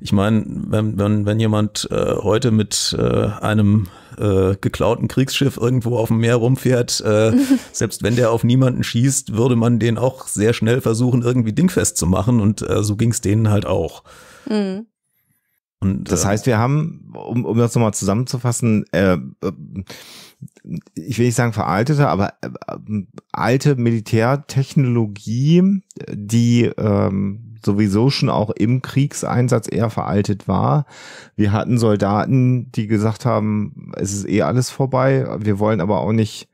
ich meine, wenn, wenn, wenn jemand äh, heute mit äh, einem äh, geklauten Kriegsschiff irgendwo auf dem Meer rumfährt, äh, selbst wenn der auf niemanden schießt, würde man den auch sehr schnell versuchen, irgendwie dingfest zu machen. Und äh, so ging es denen halt auch. Mhm. Und, das äh, heißt, wir haben, um, um das nochmal zusammenzufassen, äh, äh ich will nicht sagen veraltete, aber äh, äh alte Militärtechnologie, die ähm, sowieso schon auch im Kriegseinsatz eher veraltet war. Wir hatten Soldaten, die gesagt haben, es ist eh alles vorbei, wir wollen aber auch nicht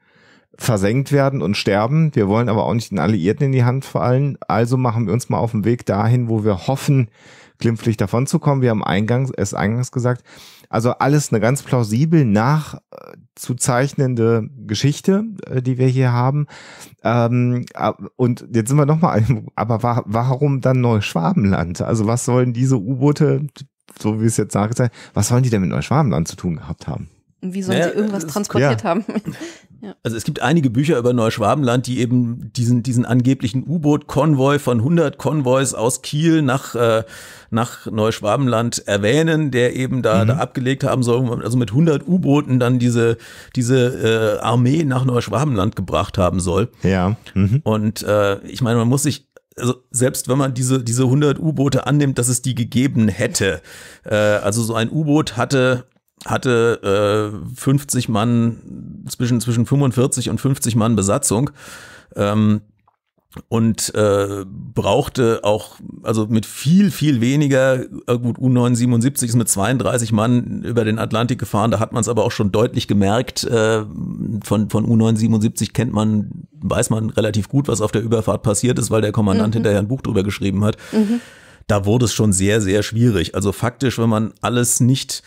versenkt werden und sterben, wir wollen aber auch nicht den Alliierten in die Hand fallen, also machen wir uns mal auf den Weg dahin, wo wir hoffen, glimpflich davon zu kommen. Wir haben eingangs, es eingangs gesagt, also alles eine ganz plausibel nachzuzeichnende Geschichte, äh, die wir hier haben. Ähm, und jetzt sind wir nochmal, aber wa warum dann Neuschwabenland? Also was sollen diese U-Boote, so wie es jetzt nachgezeigt, was sollen die denn mit Neuschwabenland zu tun gehabt haben? wie sollen naja, sie irgendwas transportiert ist, haben? ja. Also es gibt einige Bücher über Neuschwabenland, die eben diesen, diesen angeblichen U-Boot-Konvoi von 100 Konvois aus Kiel nach, äh, nach Neuschwabenland erwähnen, der eben da, mhm. da abgelegt haben soll, also mit 100 U-Booten dann diese, diese äh, Armee nach Neuschwabenland gebracht haben soll. Ja. Mhm. Und äh, ich meine, man muss sich also selbst wenn man diese, diese 100 U-Boote annimmt, dass es die gegeben hätte. Äh, also so ein U-Boot hatte hatte äh, 50 Mann, zwischen, zwischen 45 und 50 Mann Besatzung. Ähm, und äh, brauchte auch, also mit viel, viel weniger, äh, gut, U977 ist mit 32 Mann über den Atlantik gefahren, da hat man es aber auch schon deutlich gemerkt, äh, von, von U977 kennt man, weiß man relativ gut, was auf der Überfahrt passiert ist, weil der Kommandant mhm. hinterher ein Buch drüber geschrieben hat. Mhm. Da wurde es schon sehr, sehr schwierig. Also faktisch, wenn man alles nicht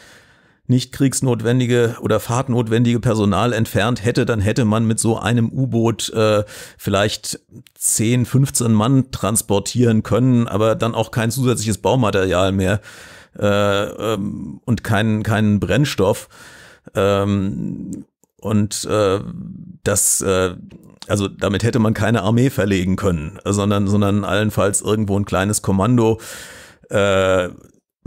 nicht kriegsnotwendige oder fahrtnotwendige Personal entfernt hätte, dann hätte man mit so einem U-Boot äh, vielleicht 10, 15 Mann transportieren können, aber dann auch kein zusätzliches Baumaterial mehr äh, ähm, und keinen, keinen Brennstoff. Ähm, und äh, das, äh, also damit hätte man keine Armee verlegen können, sondern, sondern allenfalls irgendwo ein kleines Kommando. Äh,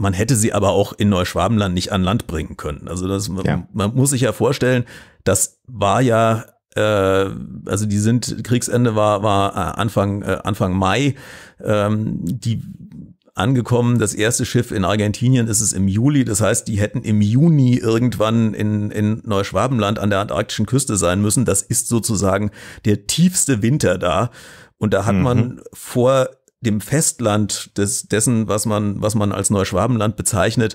man hätte sie aber auch in Neuschwabenland nicht an Land bringen können. Also das, ja. man muss sich ja vorstellen, das war ja äh, also die sind Kriegsende war war äh, Anfang äh, Anfang Mai ähm, die angekommen das erste Schiff in Argentinien ist es im Juli das heißt die hätten im Juni irgendwann in in Neuschwabenland an der antarktischen Küste sein müssen das ist sozusagen der tiefste Winter da und da hat mhm. man vor dem Festland des, dessen, was man, was man als Neuschwabenland bezeichnet,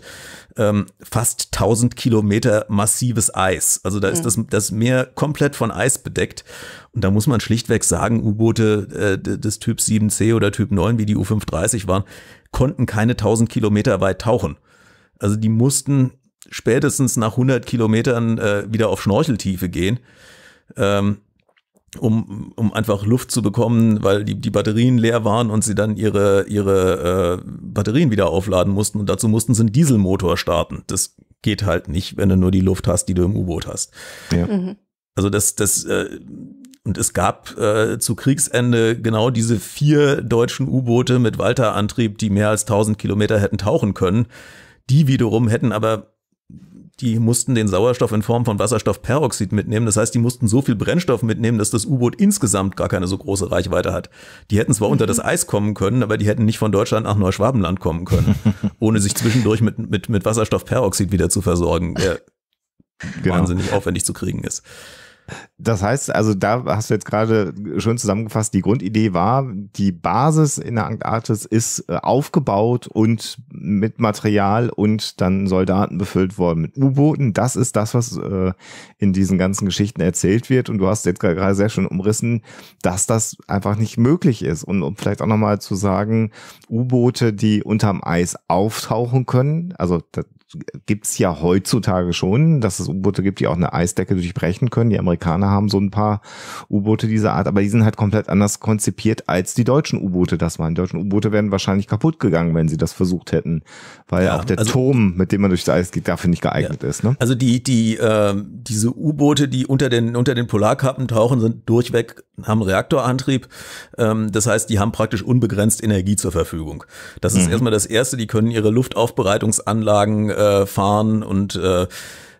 ähm, fast 1000 Kilometer massives Eis. Also da mhm. ist das, das Meer komplett von Eis bedeckt. Und da muss man schlichtweg sagen, U-Boote äh, des Typ 7C oder Typ 9, wie die U-530 waren, konnten keine 1000 Kilometer weit tauchen. Also die mussten spätestens nach 100 Kilometern äh, wieder auf Schnorcheltiefe gehen. Ähm, um, um einfach Luft zu bekommen, weil die, die Batterien leer waren und sie dann ihre, ihre äh, Batterien wieder aufladen mussten und dazu mussten sie einen Dieselmotor starten. Das geht halt nicht, wenn du nur die Luft hast, die du im U-Boot hast. Ja. Mhm. Also das, das äh, und es gab äh, zu Kriegsende genau diese vier deutschen U-Boote mit Walter-Antrieb, die mehr als 1000 Kilometer hätten tauchen können. Die wiederum hätten aber die mussten den Sauerstoff in Form von Wasserstoffperoxid mitnehmen. Das heißt, die mussten so viel Brennstoff mitnehmen, dass das U-Boot insgesamt gar keine so große Reichweite hat. Die hätten zwar mhm. unter das mhm. Eis kommen können, aber die hätten nicht von Deutschland nach Neuschwabenland kommen können, ohne sich zwischendurch mit, mit, mit Wasserstoffperoxid wieder zu versorgen, der genau. wahnsinnig aufwendig zu kriegen ist. Das heißt, also da hast du jetzt gerade schön zusammengefasst, die Grundidee war, die Basis in der Antarktis ist äh, aufgebaut und mit Material und dann Soldaten befüllt worden mit U-Booten. Das ist das, was äh, in diesen ganzen Geschichten erzählt wird. Und du hast jetzt gerade sehr schön umrissen, dass das einfach nicht möglich ist. Und um vielleicht auch nochmal zu sagen, U-Boote, die unterm Eis auftauchen können, also gibt's ja heutzutage schon, dass es U-Boote gibt, die auch eine Eisdecke durchbrechen können. Die Amerikaner haben so ein paar U-Boote dieser Art, aber die sind halt komplett anders konzipiert, als die deutschen U-Boote das waren. Die deutschen U-Boote wären wahrscheinlich kaputt gegangen, wenn sie das versucht hätten, weil ja, auch der also, Turm, mit dem man durchs Eis geht, dafür nicht geeignet ja. ist. Ne? Also die, die, äh, diese U-Boote, die unter den, unter den Polarkappen tauchen, sind durchweg, haben Reaktorantrieb. Ähm, das heißt, die haben praktisch unbegrenzt Energie zur Verfügung. Das ist mhm. erstmal das Erste, die können ihre Luftaufbereitungsanlagen äh, äh, fahren und äh,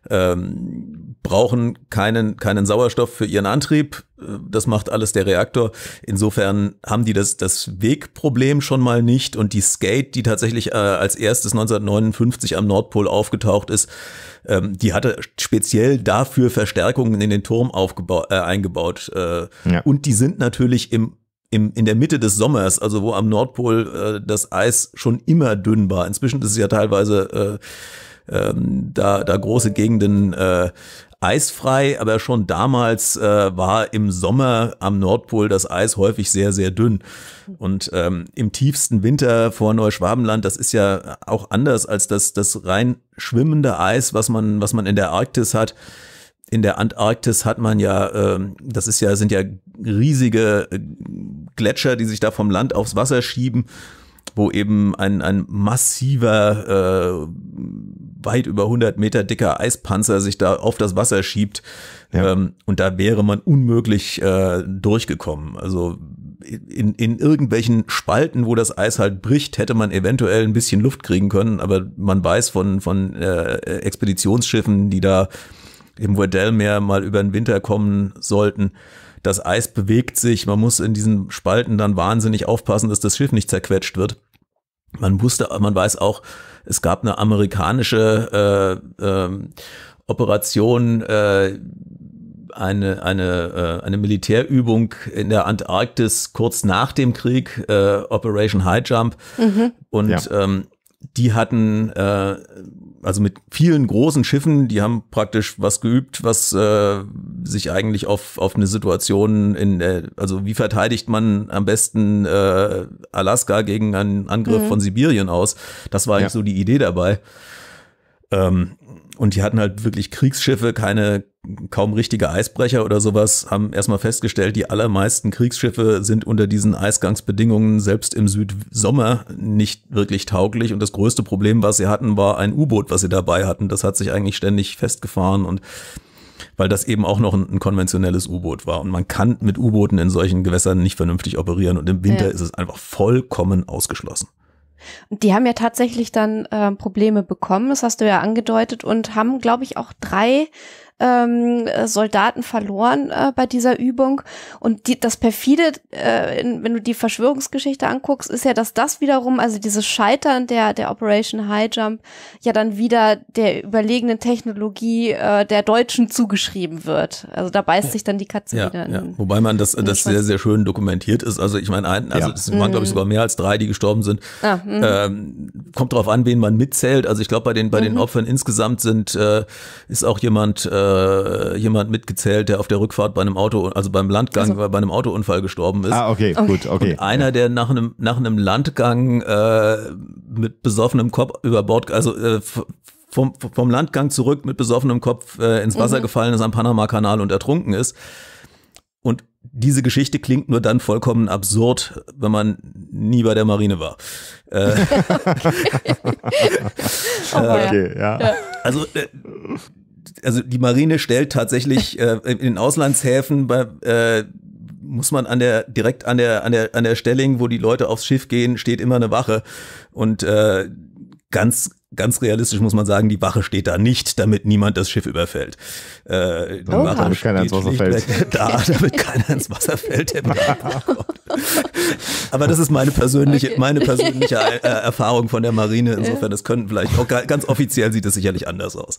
ähm, brauchen keinen, keinen Sauerstoff für ihren Antrieb. Das macht alles der Reaktor. Insofern haben die das, das Wegproblem schon mal nicht und die Skate, die tatsächlich äh, als erstes 1959 am Nordpol aufgetaucht ist, ähm, die hatte speziell dafür Verstärkungen in den Turm aufgebaut, äh, eingebaut. Äh, ja. Und die sind natürlich im im, in der Mitte des Sommers, also wo am Nordpol äh, das Eis schon immer dünn war. Inzwischen ist es ja teilweise äh, ähm, da, da große Gegenden äh, eisfrei, aber schon damals äh, war im Sommer am Nordpol das Eis häufig sehr, sehr dünn. Und ähm, im tiefsten Winter vor Neuschwabenland, das ist ja auch anders als das, das rein schwimmende Eis, was man, was man in der Arktis hat. In der Antarktis hat man ja, äh, das ist ja, sind ja riesige äh, Gletscher, die sich da vom Land aufs Wasser schieben, wo eben ein, ein massiver, äh, weit über 100 Meter dicker Eispanzer sich da auf das Wasser schiebt. Ja. Ähm, und da wäre man unmöglich äh, durchgekommen. Also in, in irgendwelchen Spalten, wo das Eis halt bricht, hätte man eventuell ein bisschen Luft kriegen können. Aber man weiß von, von äh, Expeditionsschiffen, die da im Weddell-Meer mal über den Winter kommen sollten. Das Eis bewegt sich, man muss in diesen Spalten dann wahnsinnig aufpassen, dass das Schiff nicht zerquetscht wird. Man wusste, man weiß auch, es gab eine amerikanische äh, äh, Operation, äh, eine, eine, äh, eine Militärübung in der Antarktis kurz nach dem Krieg, äh, Operation High Jump. Mhm. Und ja. ähm, die hatten äh, also mit vielen großen Schiffen, die haben praktisch was geübt, was äh, sich eigentlich auf, auf eine Situation in, äh, also wie verteidigt man am besten äh, Alaska gegen einen Angriff mhm. von Sibirien aus? Das war eigentlich so die Idee dabei. Ähm, und die hatten halt wirklich Kriegsschiffe, keine kaum richtige Eisbrecher oder sowas, haben erstmal festgestellt, die allermeisten Kriegsschiffe sind unter diesen Eisgangsbedingungen selbst im Südsommer nicht wirklich tauglich. Und das größte Problem, was sie hatten, war ein U-Boot, was sie dabei hatten. Das hat sich eigentlich ständig festgefahren und weil das eben auch noch ein, ein konventionelles U-Boot war. Und man kann mit U-Booten in solchen Gewässern nicht vernünftig operieren. Und im Winter ja. ist es einfach vollkommen ausgeschlossen. Und die haben ja tatsächlich dann äh, Probleme bekommen, das hast du ja angedeutet, und haben, glaube ich, auch drei ähm, Soldaten verloren äh, bei dieser Übung. Und die, das perfide, äh, in, wenn du die Verschwörungsgeschichte anguckst, ist ja, dass das wiederum, also dieses Scheitern der, der Operation High Jump, ja dann wieder der überlegenen Technologie äh, der Deutschen zugeschrieben wird. Also da beißt sich dann die Katze ja, wieder. In, ja. Wobei man das, das sehr, sehr schön dokumentiert ist. Also ich meine, ein, also es ja. waren, glaube ich, mhm. sogar mehr als drei, die gestorben sind. Ah, mhm. ähm, kommt drauf an, wen man mitzählt. Also ich glaube, bei den, bei mhm. den Opfern insgesamt sind, äh, ist auch jemand, äh, äh, jemand mitgezählt, der auf der Rückfahrt bei einem Auto, also beim Landgang, also. bei einem Autounfall gestorben ist. Ah, okay, okay. gut, okay. Und einer, der nach einem, nach einem Landgang äh, mit besoffenem Kopf über Bord, also äh, vom, vom Landgang zurück mit besoffenem Kopf äh, ins Wasser mhm. gefallen ist am Panama-Kanal und ertrunken ist. Und diese Geschichte klingt nur dann vollkommen absurd, wenn man nie bei der Marine war. Äh, okay, ja. Also äh, also die Marine stellt tatsächlich äh, in den Auslandshäfen bei, äh, muss man an der direkt an der an der an der Stelling, wo die Leute aufs Schiff gehen, steht immer eine Wache und äh, ganz ganz realistisch muss man sagen, die Wache steht da nicht, damit niemand das Schiff überfällt. Äh, die oh, Wache damit keiner ins Wasser fällt. Da, damit keiner ins Wasser fällt. Aber das ist meine persönliche, okay. meine persönliche äh, Erfahrung von der Marine. Insofern, das können vielleicht auch ganz offiziell sieht es sicherlich anders aus.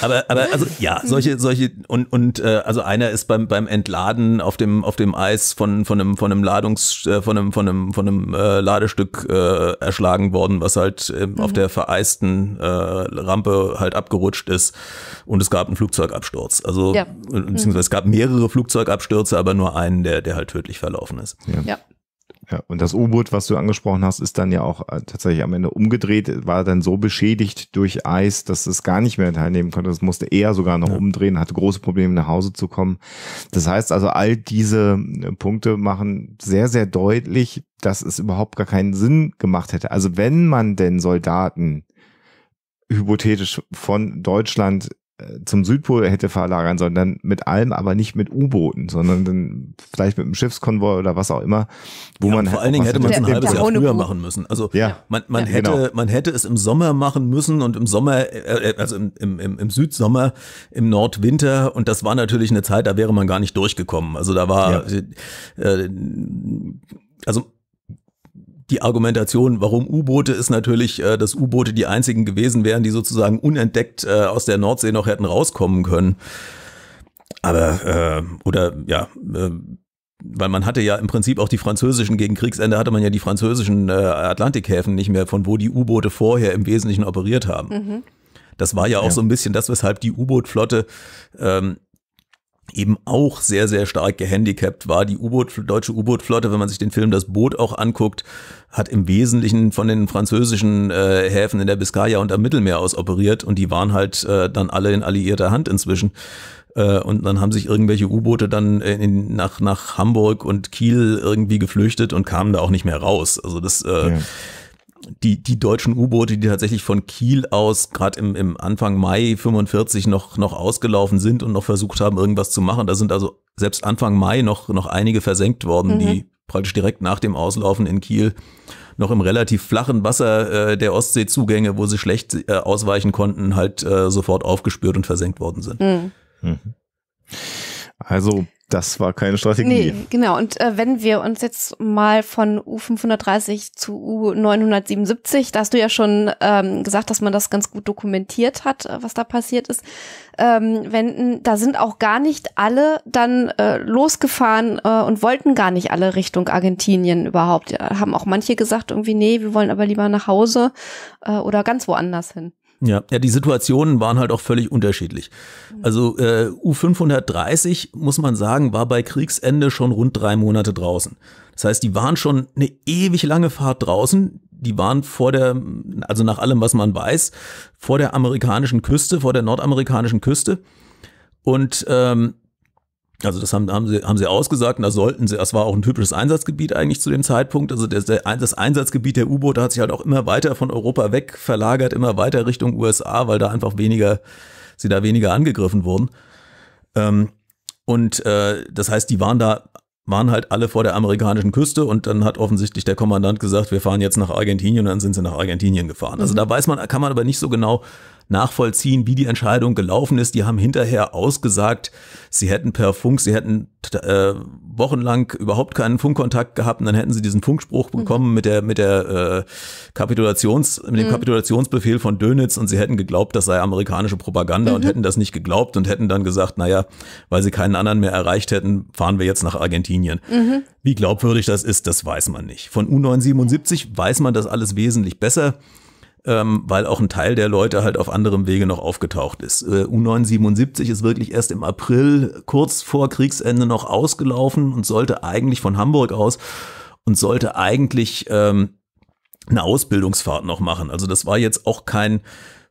Aber, aber also ja, solche, solche und und äh, also einer ist beim beim Entladen auf dem auf dem Eis von von einem von einem Ladungs äh, von einem von einem von einem äh, Ladestück äh, erschlagen worden, was halt äh, auf mhm. der der vereisten äh, Rampe halt abgerutscht ist und es gab einen Flugzeugabsturz. Also ja. beziehungsweise es gab mehrere Flugzeugabstürze, aber nur einen, der, der halt tödlich verlaufen ist. ja. ja. Ja, und das U-Boot, was du angesprochen hast, ist dann ja auch äh, tatsächlich am Ende umgedreht, war dann so beschädigt durch Eis, dass es gar nicht mehr teilnehmen konnte. Es musste eher sogar noch ja. umdrehen, hatte große Probleme nach Hause zu kommen. Das heißt also, all diese äh, Punkte machen sehr, sehr deutlich, dass es überhaupt gar keinen Sinn gemacht hätte. Also wenn man denn Soldaten hypothetisch von Deutschland äh, zum Südpol hätte verlagern sollen, dann mit allem, aber nicht mit U-Booten, sondern dann vielleicht mit einem Schiffskonvoi oder was auch immer, wo ja, man vor allen Dingen hätte man es ein halbes Jahr früher machen müssen. Also ja. man, man ja, hätte genau. man hätte es im Sommer machen müssen und im Sommer äh, äh, also im, im, im, im Südsommer, im Nordwinter und das war natürlich eine Zeit, da wäre man gar nicht durchgekommen. Also da war äh, also die Argumentation, warum U-Boote, ist natürlich, äh, dass U-Boote die einzigen gewesen wären, die sozusagen unentdeckt äh, aus der Nordsee noch hätten rauskommen können. Aber, äh, oder ja, äh, weil man hatte ja im Prinzip auch die französischen, gegen Kriegsende hatte man ja die französischen äh, Atlantikhäfen nicht mehr, von wo die U-Boote vorher im Wesentlichen operiert haben. Mhm. Das war ja auch ja. so ein bisschen das, weshalb die U-Boot-Flotte ähm, eben auch sehr, sehr stark gehandicapt war. Die u deutsche U-Boot-Flotte, wenn man sich den Film Das Boot auch anguckt, hat im Wesentlichen von den französischen äh, Häfen in der Biscaya und am Mittelmeer aus operiert und die waren halt äh, dann alle in alliierter Hand inzwischen. Äh, und dann haben sich irgendwelche U-Boote dann in, nach, nach Hamburg und Kiel irgendwie geflüchtet und kamen da auch nicht mehr raus. Also das, äh, ja die, die deutschen U-Boote, die tatsächlich von Kiel aus gerade im, im Anfang Mai 45 noch, noch ausgelaufen sind und noch versucht haben, irgendwas zu machen. Da sind also selbst Anfang Mai noch, noch einige versenkt worden, mhm. die praktisch direkt nach dem Auslaufen in Kiel noch im relativ flachen Wasser äh, der Ostseezugänge, wo sie schlecht äh, ausweichen konnten, halt äh, sofort aufgespürt und versenkt worden sind. Mhm. Mhm. Also das war keine Strategie. Nee, genau. Und äh, wenn wir uns jetzt mal von U530 zu U977, da hast du ja schon ähm, gesagt, dass man das ganz gut dokumentiert hat, äh, was da passiert ist, ähm, wenden, da sind auch gar nicht alle dann äh, losgefahren äh, und wollten gar nicht alle Richtung Argentinien überhaupt. Ja, haben auch manche gesagt, irgendwie, nee, wir wollen aber lieber nach Hause äh, oder ganz woanders hin. Ja, ja, die Situationen waren halt auch völlig unterschiedlich. Also äh, U530, muss man sagen, war bei Kriegsende schon rund drei Monate draußen. Das heißt, die waren schon eine ewig lange Fahrt draußen. Die waren vor der, also nach allem, was man weiß, vor der amerikanischen Küste, vor der nordamerikanischen Küste. Und ähm, also das haben, haben, sie, haben sie ausgesagt und da sollten sie, das war auch ein typisches Einsatzgebiet eigentlich zu dem Zeitpunkt. Also der, der, das Einsatzgebiet der U-Boote hat sich halt auch immer weiter von Europa weg verlagert, immer weiter Richtung USA, weil da einfach weniger, sie da weniger angegriffen wurden. Ähm, und äh, das heißt, die waren da, waren halt alle vor der amerikanischen Küste und dann hat offensichtlich der Kommandant gesagt, wir fahren jetzt nach Argentinien und dann sind sie nach Argentinien gefahren. Also mhm. da weiß man, kann man aber nicht so genau nachvollziehen, wie die Entscheidung gelaufen ist. Die haben hinterher ausgesagt, sie hätten per Funk, sie hätten äh, wochenlang überhaupt keinen Funkkontakt gehabt und dann hätten sie diesen Funkspruch mhm. bekommen mhm. mit der mit der äh, Kapitulations mit dem mhm. Kapitulationsbefehl von Dönitz und sie hätten geglaubt, das sei amerikanische Propaganda mhm. und hätten das nicht geglaubt und hätten dann gesagt, naja, weil sie keinen anderen mehr erreicht hätten, fahren wir jetzt nach Argentinien. Mhm. Wie glaubwürdig das ist, das weiß man nicht. Von U977 weiß man das alles wesentlich besser ähm, weil auch ein Teil der Leute halt auf anderem Wege noch aufgetaucht ist. Äh, U977 ist wirklich erst im April kurz vor Kriegsende noch ausgelaufen und sollte eigentlich von Hamburg aus und sollte eigentlich ähm, eine Ausbildungsfahrt noch machen. Also das war jetzt auch kein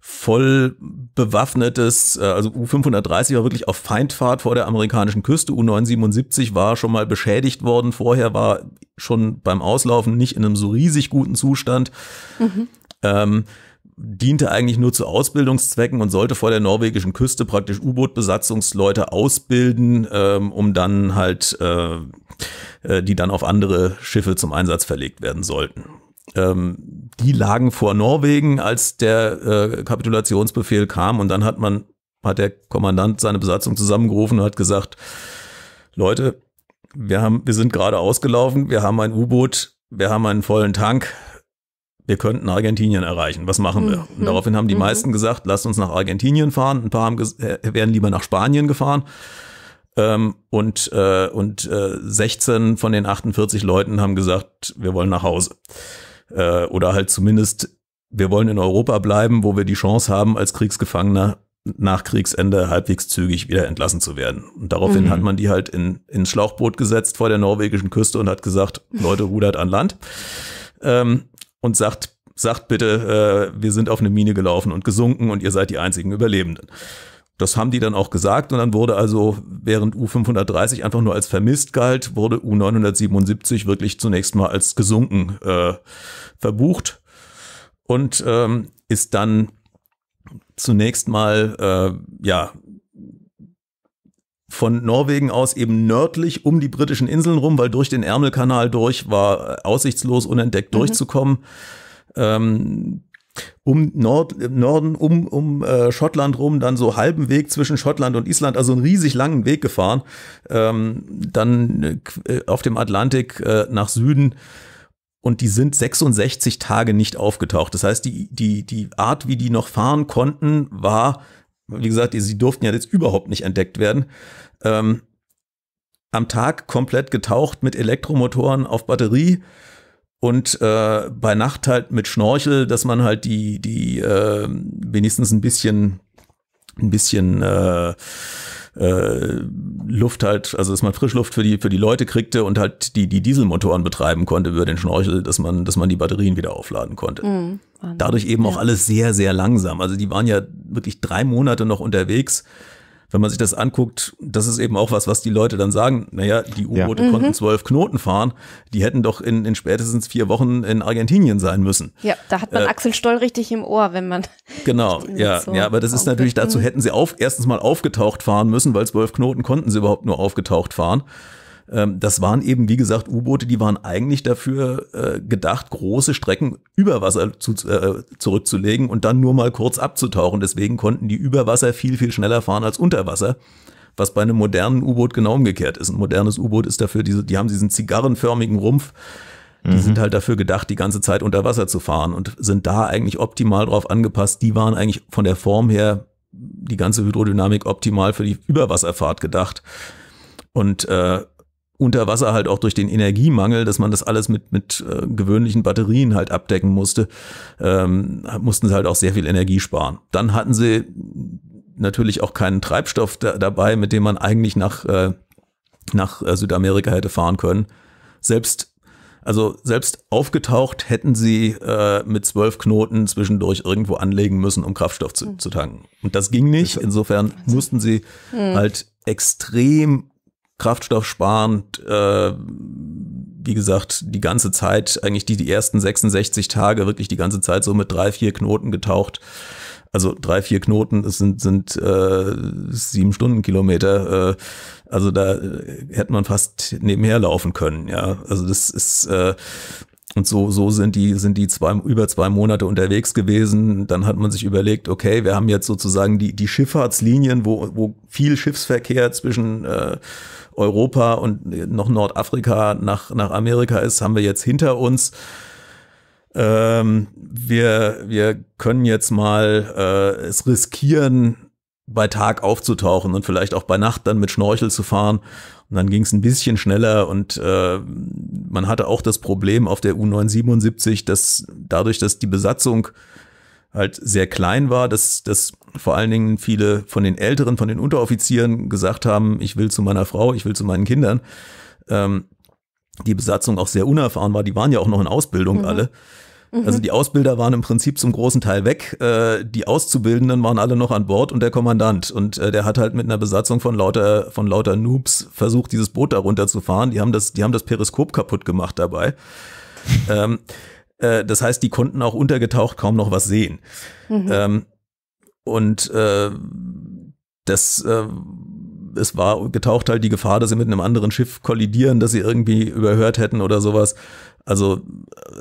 voll bewaffnetes, äh, also U-530 war wirklich auf Feindfahrt vor der amerikanischen Küste, U-977 war schon mal beschädigt worden, vorher war schon beim Auslaufen nicht in einem so riesig guten Zustand. Mhm ähm, diente eigentlich nur zu Ausbildungszwecken und sollte vor der norwegischen Küste praktisch U-Boot-Besatzungsleute ausbilden, ähm, um dann halt, äh, äh, die dann auf andere Schiffe zum Einsatz verlegt werden sollten. Ähm, die lagen vor Norwegen, als der äh, Kapitulationsbefehl kam und dann hat man, hat der Kommandant seine Besatzung zusammengerufen und hat gesagt, Leute, wir haben, wir sind gerade ausgelaufen, wir haben ein U-Boot, wir haben einen vollen Tank, wir könnten Argentinien erreichen, was machen wir? Mhm. Und daraufhin haben die mhm. meisten gesagt, lasst uns nach Argentinien fahren, ein paar haben äh, werden lieber nach Spanien gefahren. Ähm, und äh, und äh, 16 von den 48 Leuten haben gesagt, wir wollen nach Hause. Äh, oder halt zumindest, wir wollen in Europa bleiben, wo wir die Chance haben, als Kriegsgefangener nach Kriegsende halbwegs zügig wieder entlassen zu werden. Und daraufhin mhm. hat man die halt in, ins Schlauchboot gesetzt vor der norwegischen Küste und hat gesagt, Leute, rudert an Land. Ähm, und sagt, sagt bitte, äh, wir sind auf eine Mine gelaufen und gesunken und ihr seid die einzigen Überlebenden. Das haben die dann auch gesagt und dann wurde also, während U530 einfach nur als vermisst galt, wurde U977 wirklich zunächst mal als gesunken äh, verbucht und ähm, ist dann zunächst mal äh, ja von Norwegen aus eben nördlich um die britischen Inseln rum, weil durch den Ärmelkanal durch war äh, aussichtslos, unentdeckt mhm. durchzukommen. Ähm, um Nord, Norden, um, um äh, Schottland rum, dann so halben Weg zwischen Schottland und Island, also einen riesig langen Weg gefahren, ähm, dann äh, äh auf dem Atlantik äh, nach Süden und die sind 66 Tage nicht aufgetaucht. Das heißt, die, die, die Art, wie die noch fahren konnten, war, wie gesagt, die, sie durften ja jetzt überhaupt nicht entdeckt werden ähm, am Tag komplett getaucht mit Elektromotoren auf Batterie und äh, bei Nacht halt mit Schnorchel, dass man halt die, die äh, wenigstens ein bisschen, ein bisschen äh, äh Luft halt, also dass man Frischluft für die, für die Leute kriegte und halt die, die Dieselmotoren betreiben konnte über den Schnorchel, dass man, dass man die Batterien wieder aufladen konnte. Mhm. Dadurch eben ja. auch alles sehr, sehr langsam. Also die waren ja wirklich drei Monate noch unterwegs wenn man sich das anguckt, das ist eben auch was, was die Leute dann sagen. Naja, die U-Boote ja. Mhm. konnten zwölf Knoten fahren. Die hätten doch in, in spätestens vier Wochen in Argentinien sein müssen. Ja, da hat man äh, Axel Stoll richtig im Ohr, wenn man. Genau, ja, so ja, aber das ist natürlich, dazu mhm. hätten sie auf, erstens mal aufgetaucht fahren müssen, weil zwölf Knoten konnten sie überhaupt nur aufgetaucht fahren. Ähm, das waren eben, wie gesagt, U-Boote, die waren eigentlich dafür äh, gedacht, große Strecken über Wasser zu, äh, zurückzulegen und dann nur mal kurz abzutauchen. Deswegen konnten die über Wasser viel, viel schneller fahren als unter Wasser. Was bei einem modernen U-Boot genau umgekehrt ist. Ein modernes U-Boot ist dafür, diese, die haben diesen zigarrenförmigen Rumpf. Die mhm. sind halt dafür gedacht, die ganze Zeit unter Wasser zu fahren und sind da eigentlich optimal drauf angepasst. Die waren eigentlich von der Form her die ganze Hydrodynamik optimal für die Überwasserfahrt gedacht. Und äh, unter Wasser halt auch durch den Energiemangel, dass man das alles mit, mit äh, gewöhnlichen Batterien halt abdecken musste, ähm, mussten sie halt auch sehr viel Energie sparen. Dann hatten sie natürlich auch keinen Treibstoff da, dabei, mit dem man eigentlich nach, äh, nach äh, Südamerika hätte fahren können. Selbst, also selbst aufgetaucht hätten sie äh, mit zwölf Knoten zwischendurch irgendwo anlegen müssen, um Kraftstoff zu, hm. zu tanken. Und das ging nicht. Insofern mussten sie hm. halt extrem kraftstoffsparend, äh, wie gesagt, die ganze Zeit, eigentlich die, die ersten 66 Tage, wirklich die ganze Zeit so mit drei, vier Knoten getaucht. Also drei, vier Knoten, das sind, sind äh, sieben Stundenkilometer. Äh, also da äh, hätte man fast nebenher laufen können, ja. Also das ist äh, und so, so sind die, sind die zwei, über zwei Monate unterwegs gewesen. Dann hat man sich überlegt, okay, wir haben jetzt sozusagen die, die Schifffahrtslinien, wo, wo viel Schiffsverkehr zwischen äh, Europa und noch Nordafrika nach, nach Amerika ist, haben wir jetzt hinter uns. Ähm, wir, wir können jetzt mal äh, es riskieren, bei Tag aufzutauchen und vielleicht auch bei Nacht dann mit Schnorchel zu fahren. Und dann ging es ein bisschen schneller und äh, man hatte auch das Problem auf der U977, dass dadurch, dass die Besatzung halt sehr klein war, dass, dass vor allen Dingen viele von den Älteren, von den Unteroffizieren gesagt haben, ich will zu meiner Frau, ich will zu meinen Kindern. Ähm, die Besatzung auch sehr unerfahren war, die waren ja auch noch in Ausbildung mhm. alle. Mhm. Also die Ausbilder waren im Prinzip zum großen Teil weg. Äh, die Auszubildenden waren alle noch an Bord und der Kommandant. Und äh, der hat halt mit einer Besatzung von lauter, von lauter Noobs versucht, dieses Boot da runterzufahren. Die haben das, die haben das Periskop kaputt gemacht dabei. ähm, äh, das heißt, die konnten auch untergetaucht kaum noch was sehen. Mhm. Ähm, und äh, das äh, es war getaucht halt die Gefahr, dass sie mit einem anderen Schiff kollidieren, dass sie irgendwie überhört hätten oder sowas. Also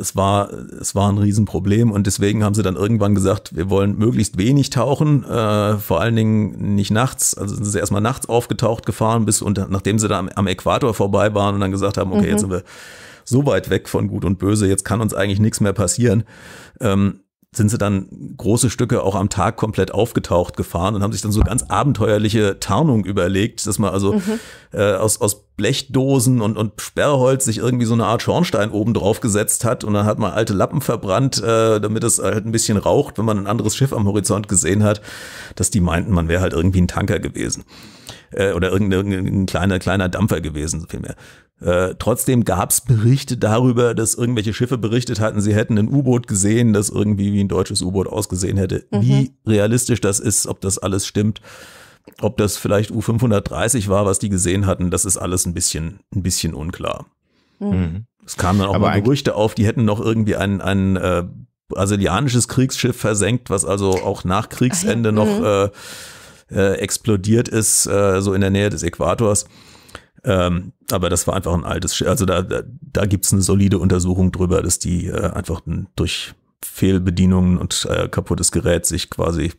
es war, es war ein Riesenproblem und deswegen haben sie dann irgendwann gesagt, wir wollen möglichst wenig tauchen, äh, vor allen Dingen nicht nachts. Also sind sie erstmal nachts aufgetaucht gefahren, bis und nachdem sie da am, am Äquator vorbei waren und dann gesagt haben, okay, mhm. jetzt sind wir so weit weg von Gut und Böse, jetzt kann uns eigentlich nichts mehr passieren, ähm, sind sie dann große Stücke auch am Tag komplett aufgetaucht gefahren und haben sich dann so ganz abenteuerliche Tarnung überlegt, dass man also mhm. äh, aus, aus Blechdosen und, und Sperrholz sich irgendwie so eine Art Schornstein oben drauf gesetzt hat und dann hat man alte Lappen verbrannt, äh, damit es halt ein bisschen raucht, wenn man ein anderes Schiff am Horizont gesehen hat, dass die meinten, man wäre halt irgendwie ein Tanker gewesen äh, oder irgendein, irgendein kleiner, kleiner Dampfer gewesen, vielmehr. Äh, trotzdem gab es Berichte darüber, dass irgendwelche Schiffe berichtet hatten, sie hätten ein U-Boot gesehen, das irgendwie wie ein deutsches U-Boot ausgesehen hätte. Mhm. Wie realistisch das ist, ob das alles stimmt, ob das vielleicht U530 war, was die gesehen hatten, das ist alles ein bisschen, ein bisschen unklar. Mhm. mhm. Es kamen dann auch Aber mal Gerüchte auf, die hätten noch irgendwie ein, ein äh, brasilianisches Kriegsschiff versenkt, was also auch nach Kriegsende Ach, noch mhm. äh, äh, explodiert ist, äh, so in der Nähe des Äquators. Ähm, aber das war einfach ein altes, Sch also da, da, da gibt es eine solide Untersuchung drüber, dass die äh, einfach durch Fehlbedienungen und äh, kaputtes Gerät sich quasi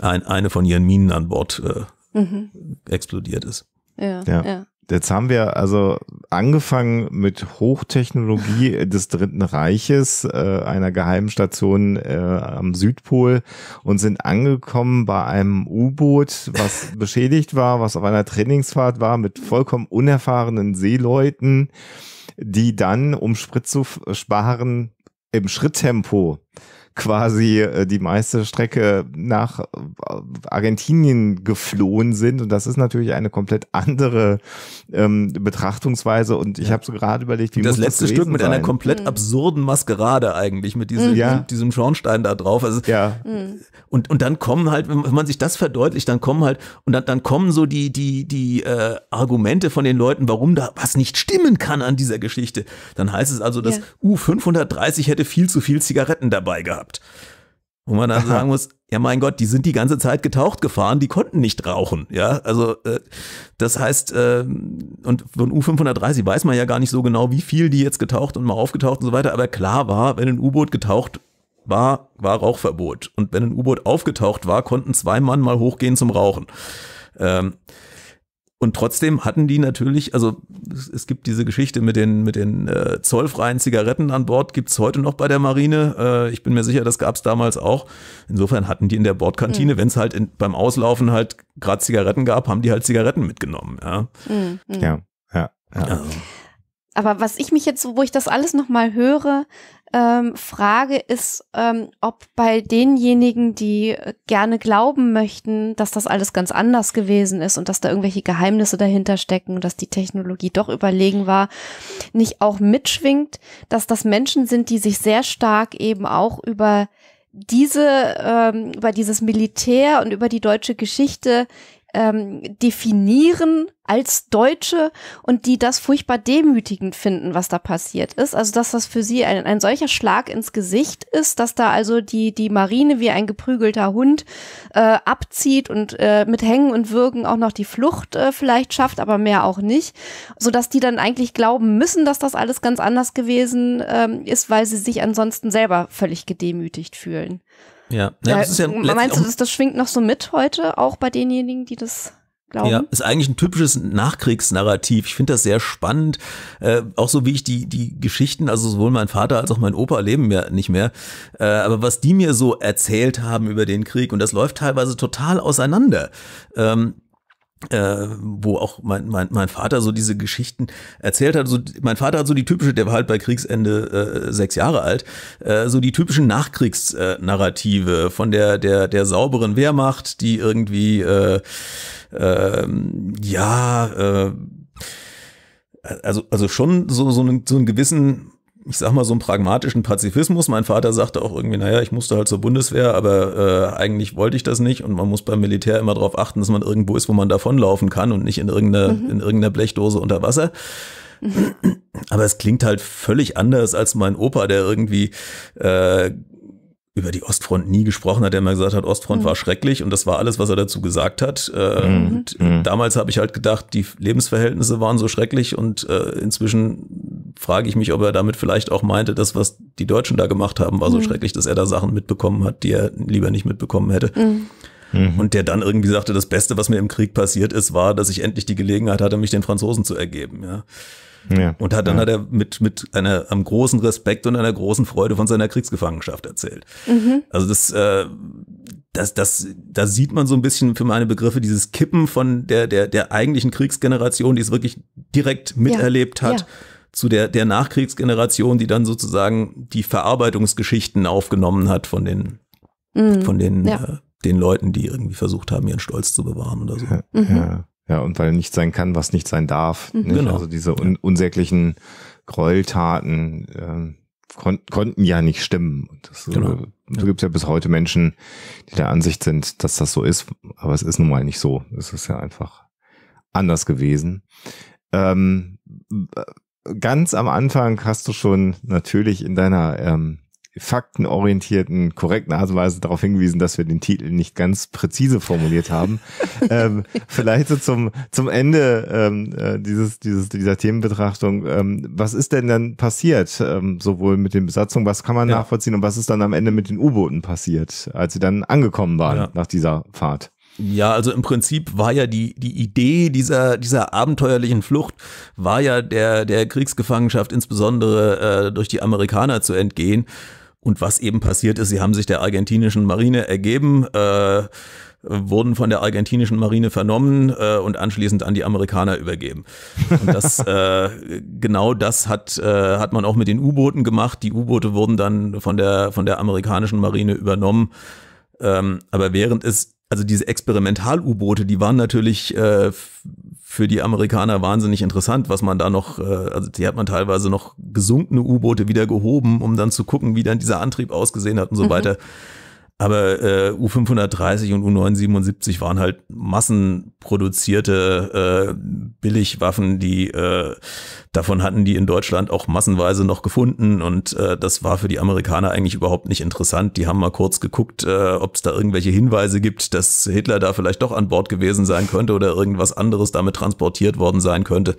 ein, eine von ihren Minen an Bord äh, mhm. explodiert ist. Ja, ja. ja. Jetzt haben wir also angefangen mit Hochtechnologie des Dritten Reiches, äh, einer Geheimstation äh, am Südpol und sind angekommen bei einem U-Boot, was beschädigt war, was auf einer Trainingsfahrt war mit vollkommen unerfahrenen Seeleuten, die dann, um Sprit zu sparen, im Schritttempo quasi äh, die meiste Strecke nach äh, Argentinien geflohen sind. Und das ist natürlich eine komplett andere ähm, Betrachtungsweise. Und ich ja. habe so gerade überlegt, wie das letzte das Stück mit sein? einer komplett mhm. absurden Maskerade eigentlich, mit diesem, mhm. ja. diesem, diesem Schornstein da drauf. Also, ja. Mhm. und, und dann kommen halt, wenn man sich das verdeutlicht, dann kommen halt, und dann, dann kommen so die, die, die äh, Argumente von den Leuten, warum da was nicht stimmen kann an dieser Geschichte. Dann heißt es also, dass ja. U530 hätte viel zu viel Zigaretten dabei gehabt gehabt. Wo man dann sagen muss, ja mein Gott, die sind die ganze Zeit getaucht gefahren, die konnten nicht rauchen. Ja, also äh, das heißt, äh, und von U-530 weiß man ja gar nicht so genau, wie viel die jetzt getaucht und mal aufgetaucht und so weiter, aber klar war, wenn ein U-Boot getaucht war, war Rauchverbot. Und wenn ein U-Boot aufgetaucht war, konnten zwei Mann mal hochgehen zum Rauchen. Ähm, und trotzdem hatten die natürlich, also es, gibt diese Geschichte mit den, mit den äh, zollfreien Zigaretten an Bord, gibt es heute noch bei der Marine. Äh, ich bin mir sicher, das gab es damals auch. Insofern hatten die in der Bordkantine, mhm. es halt in, beim Auslaufen halt gerade Zigaretten gab, haben die halt Zigaretten mitgenommen. Ja, mhm. mhm. ja, ja. ja. Also. Aber was ich mich jetzt, wo ich das alles nochmal höre, ähm, Frage ist, ähm, ob bei denjenigen, die äh, gerne glauben möchten, dass das alles ganz anders gewesen ist und dass da irgendwelche Geheimnisse dahinter stecken, und dass die Technologie doch überlegen war, nicht auch mitschwingt, dass das Menschen sind, die sich sehr stark eben auch über diese, ähm, über dieses Militär und über die deutsche Geschichte ähm, definieren als Deutsche und die das furchtbar demütigend finden, was da passiert ist. Also, dass das für sie ein, ein solcher Schlag ins Gesicht ist, dass da also die, die Marine wie ein geprügelter Hund äh, abzieht und äh, mit Hängen und Würgen auch noch die Flucht äh, vielleicht schafft, aber mehr auch nicht. Sodass die dann eigentlich glauben müssen, dass das alles ganz anders gewesen ähm, ist, weil sie sich ansonsten selber völlig gedemütigt fühlen. Ja, ja, das ist ja meinst du, das, das schwingt noch so mit heute, auch bei denjenigen, die das glauben. Ja, ist eigentlich ein typisches Nachkriegsnarrativ. Ich finde das sehr spannend. Äh, auch so wie ich die, die Geschichten, also sowohl mein Vater als auch mein Opa leben ja nicht mehr. Äh, aber was die mir so erzählt haben über den Krieg, und das läuft teilweise total auseinander. Ähm, äh, wo auch mein, mein, mein Vater so diese Geschichten erzählt hat. So, mein Vater hat so die typische, der war halt bei Kriegsende äh, sechs Jahre alt, äh, so die typischen Nachkriegsnarrative von der, der, der sauberen Wehrmacht, die irgendwie äh, ähm, ja, äh, also, also schon so, so, einen, so einen gewissen, ich sag mal, so einen pragmatischen Pazifismus. Mein Vater sagte auch irgendwie, naja, ich musste halt zur Bundeswehr, aber äh, eigentlich wollte ich das nicht. Und man muss beim Militär immer darauf achten, dass man irgendwo ist, wo man davonlaufen kann und nicht in irgendeiner, mhm. in irgendeiner Blechdose unter Wasser. Mhm. Aber es klingt halt völlig anders als mein Opa, der irgendwie äh, über die Ostfront nie gesprochen hat, der immer gesagt hat, Ostfront mhm. war schrecklich und das war alles, was er dazu gesagt hat. Äh, mhm. Mhm. damals habe ich halt gedacht, die Lebensverhältnisse waren so schrecklich und äh, inzwischen frage ich mich, ob er damit vielleicht auch meinte, das, was die Deutschen da gemacht haben, war so mhm. schrecklich, dass er da Sachen mitbekommen hat, die er lieber nicht mitbekommen hätte. Mhm. Mhm. Und der dann irgendwie sagte, das Beste, was mir im Krieg passiert ist, war, dass ich endlich die Gelegenheit hatte, mich den Franzosen zu ergeben. Ja. Ja. Und hat, dann ja. hat er mit, mit einer, einem großen Respekt und einer großen Freude von seiner Kriegsgefangenschaft erzählt. Mhm. Also das, äh, das, das, da sieht man so ein bisschen für meine Begriffe dieses Kippen von der, der, der eigentlichen Kriegsgeneration, die es wirklich direkt miterlebt ja. hat zu der, der Nachkriegsgeneration, die dann sozusagen die Verarbeitungsgeschichten aufgenommen hat von den, mhm. von den, ja. äh, den Leuten, die irgendwie versucht haben, ihren Stolz zu bewahren oder so. Ja, mhm. ja. Ja, und weil nicht sein kann, was nicht sein darf. Mhm. Nicht? Genau. Also diese un unsäglichen Gräueltaten ähm, kon konnten ja nicht stimmen. Und äh, genau. so, so gibt ja bis heute Menschen, die der Ansicht sind, dass das so ist. Aber es ist nun mal nicht so. Es ist ja einfach anders gewesen. Ähm, ganz am Anfang hast du schon natürlich in deiner ähm, faktenorientierten, korrekten Art und Weise darauf hingewiesen, dass wir den Titel nicht ganz präzise formuliert haben. ähm, vielleicht so zum, zum Ende ähm, äh, dieses, dieses, dieser Themenbetrachtung. Ähm, was ist denn dann passiert, ähm, sowohl mit den Besatzungen, was kann man ja. nachvollziehen und was ist dann am Ende mit den U-Booten passiert, als sie dann angekommen waren ja. nach dieser Fahrt? Ja, also im Prinzip war ja die, die Idee dieser, dieser abenteuerlichen Flucht, war ja der, der Kriegsgefangenschaft insbesondere äh, durch die Amerikaner zu entgehen. Und was eben passiert ist, sie haben sich der argentinischen Marine ergeben, äh, wurden von der argentinischen Marine vernommen äh, und anschließend an die Amerikaner übergeben. Und das, äh, genau das hat, äh, hat man auch mit den U-Booten gemacht. Die U-Boote wurden dann von der, von der amerikanischen Marine übernommen. Ähm, aber während es, also diese Experimental-U-Boote, die waren natürlich äh, für die Amerikaner wahnsinnig interessant, was man da noch, äh, also die hat man teilweise noch gesunkene U-Boote wieder gehoben, um dann zu gucken, wie dann dieser Antrieb ausgesehen hat und so mhm. weiter. Aber äh, U530 und U977 waren halt massenproduzierte äh, Billigwaffen, die äh, davon hatten die in Deutschland auch massenweise noch gefunden. Und äh, das war für die Amerikaner eigentlich überhaupt nicht interessant. Die haben mal kurz geguckt, äh, ob es da irgendwelche Hinweise gibt, dass Hitler da vielleicht doch an Bord gewesen sein könnte oder irgendwas anderes damit transportiert worden sein könnte.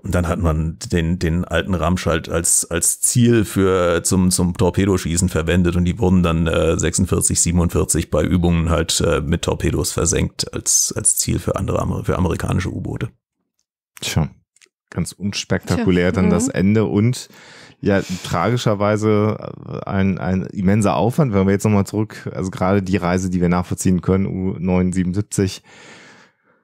Und dann hat man den, den alten Ramschalt als, als Ziel für, zum, zum Torpedoschießen verwendet und die wurden dann äh, 46, 47 bei Übungen halt äh, mit Torpedos versenkt als, als Ziel für andere, für amerikanische U-Boote. Tja, ganz unspektakulär Tja, dann ja. das mhm. Ende und ja, tragischerweise äh, ein, ein immenser Aufwand, wenn wir jetzt nochmal zurück, also gerade die Reise, die wir nachvollziehen können, U977,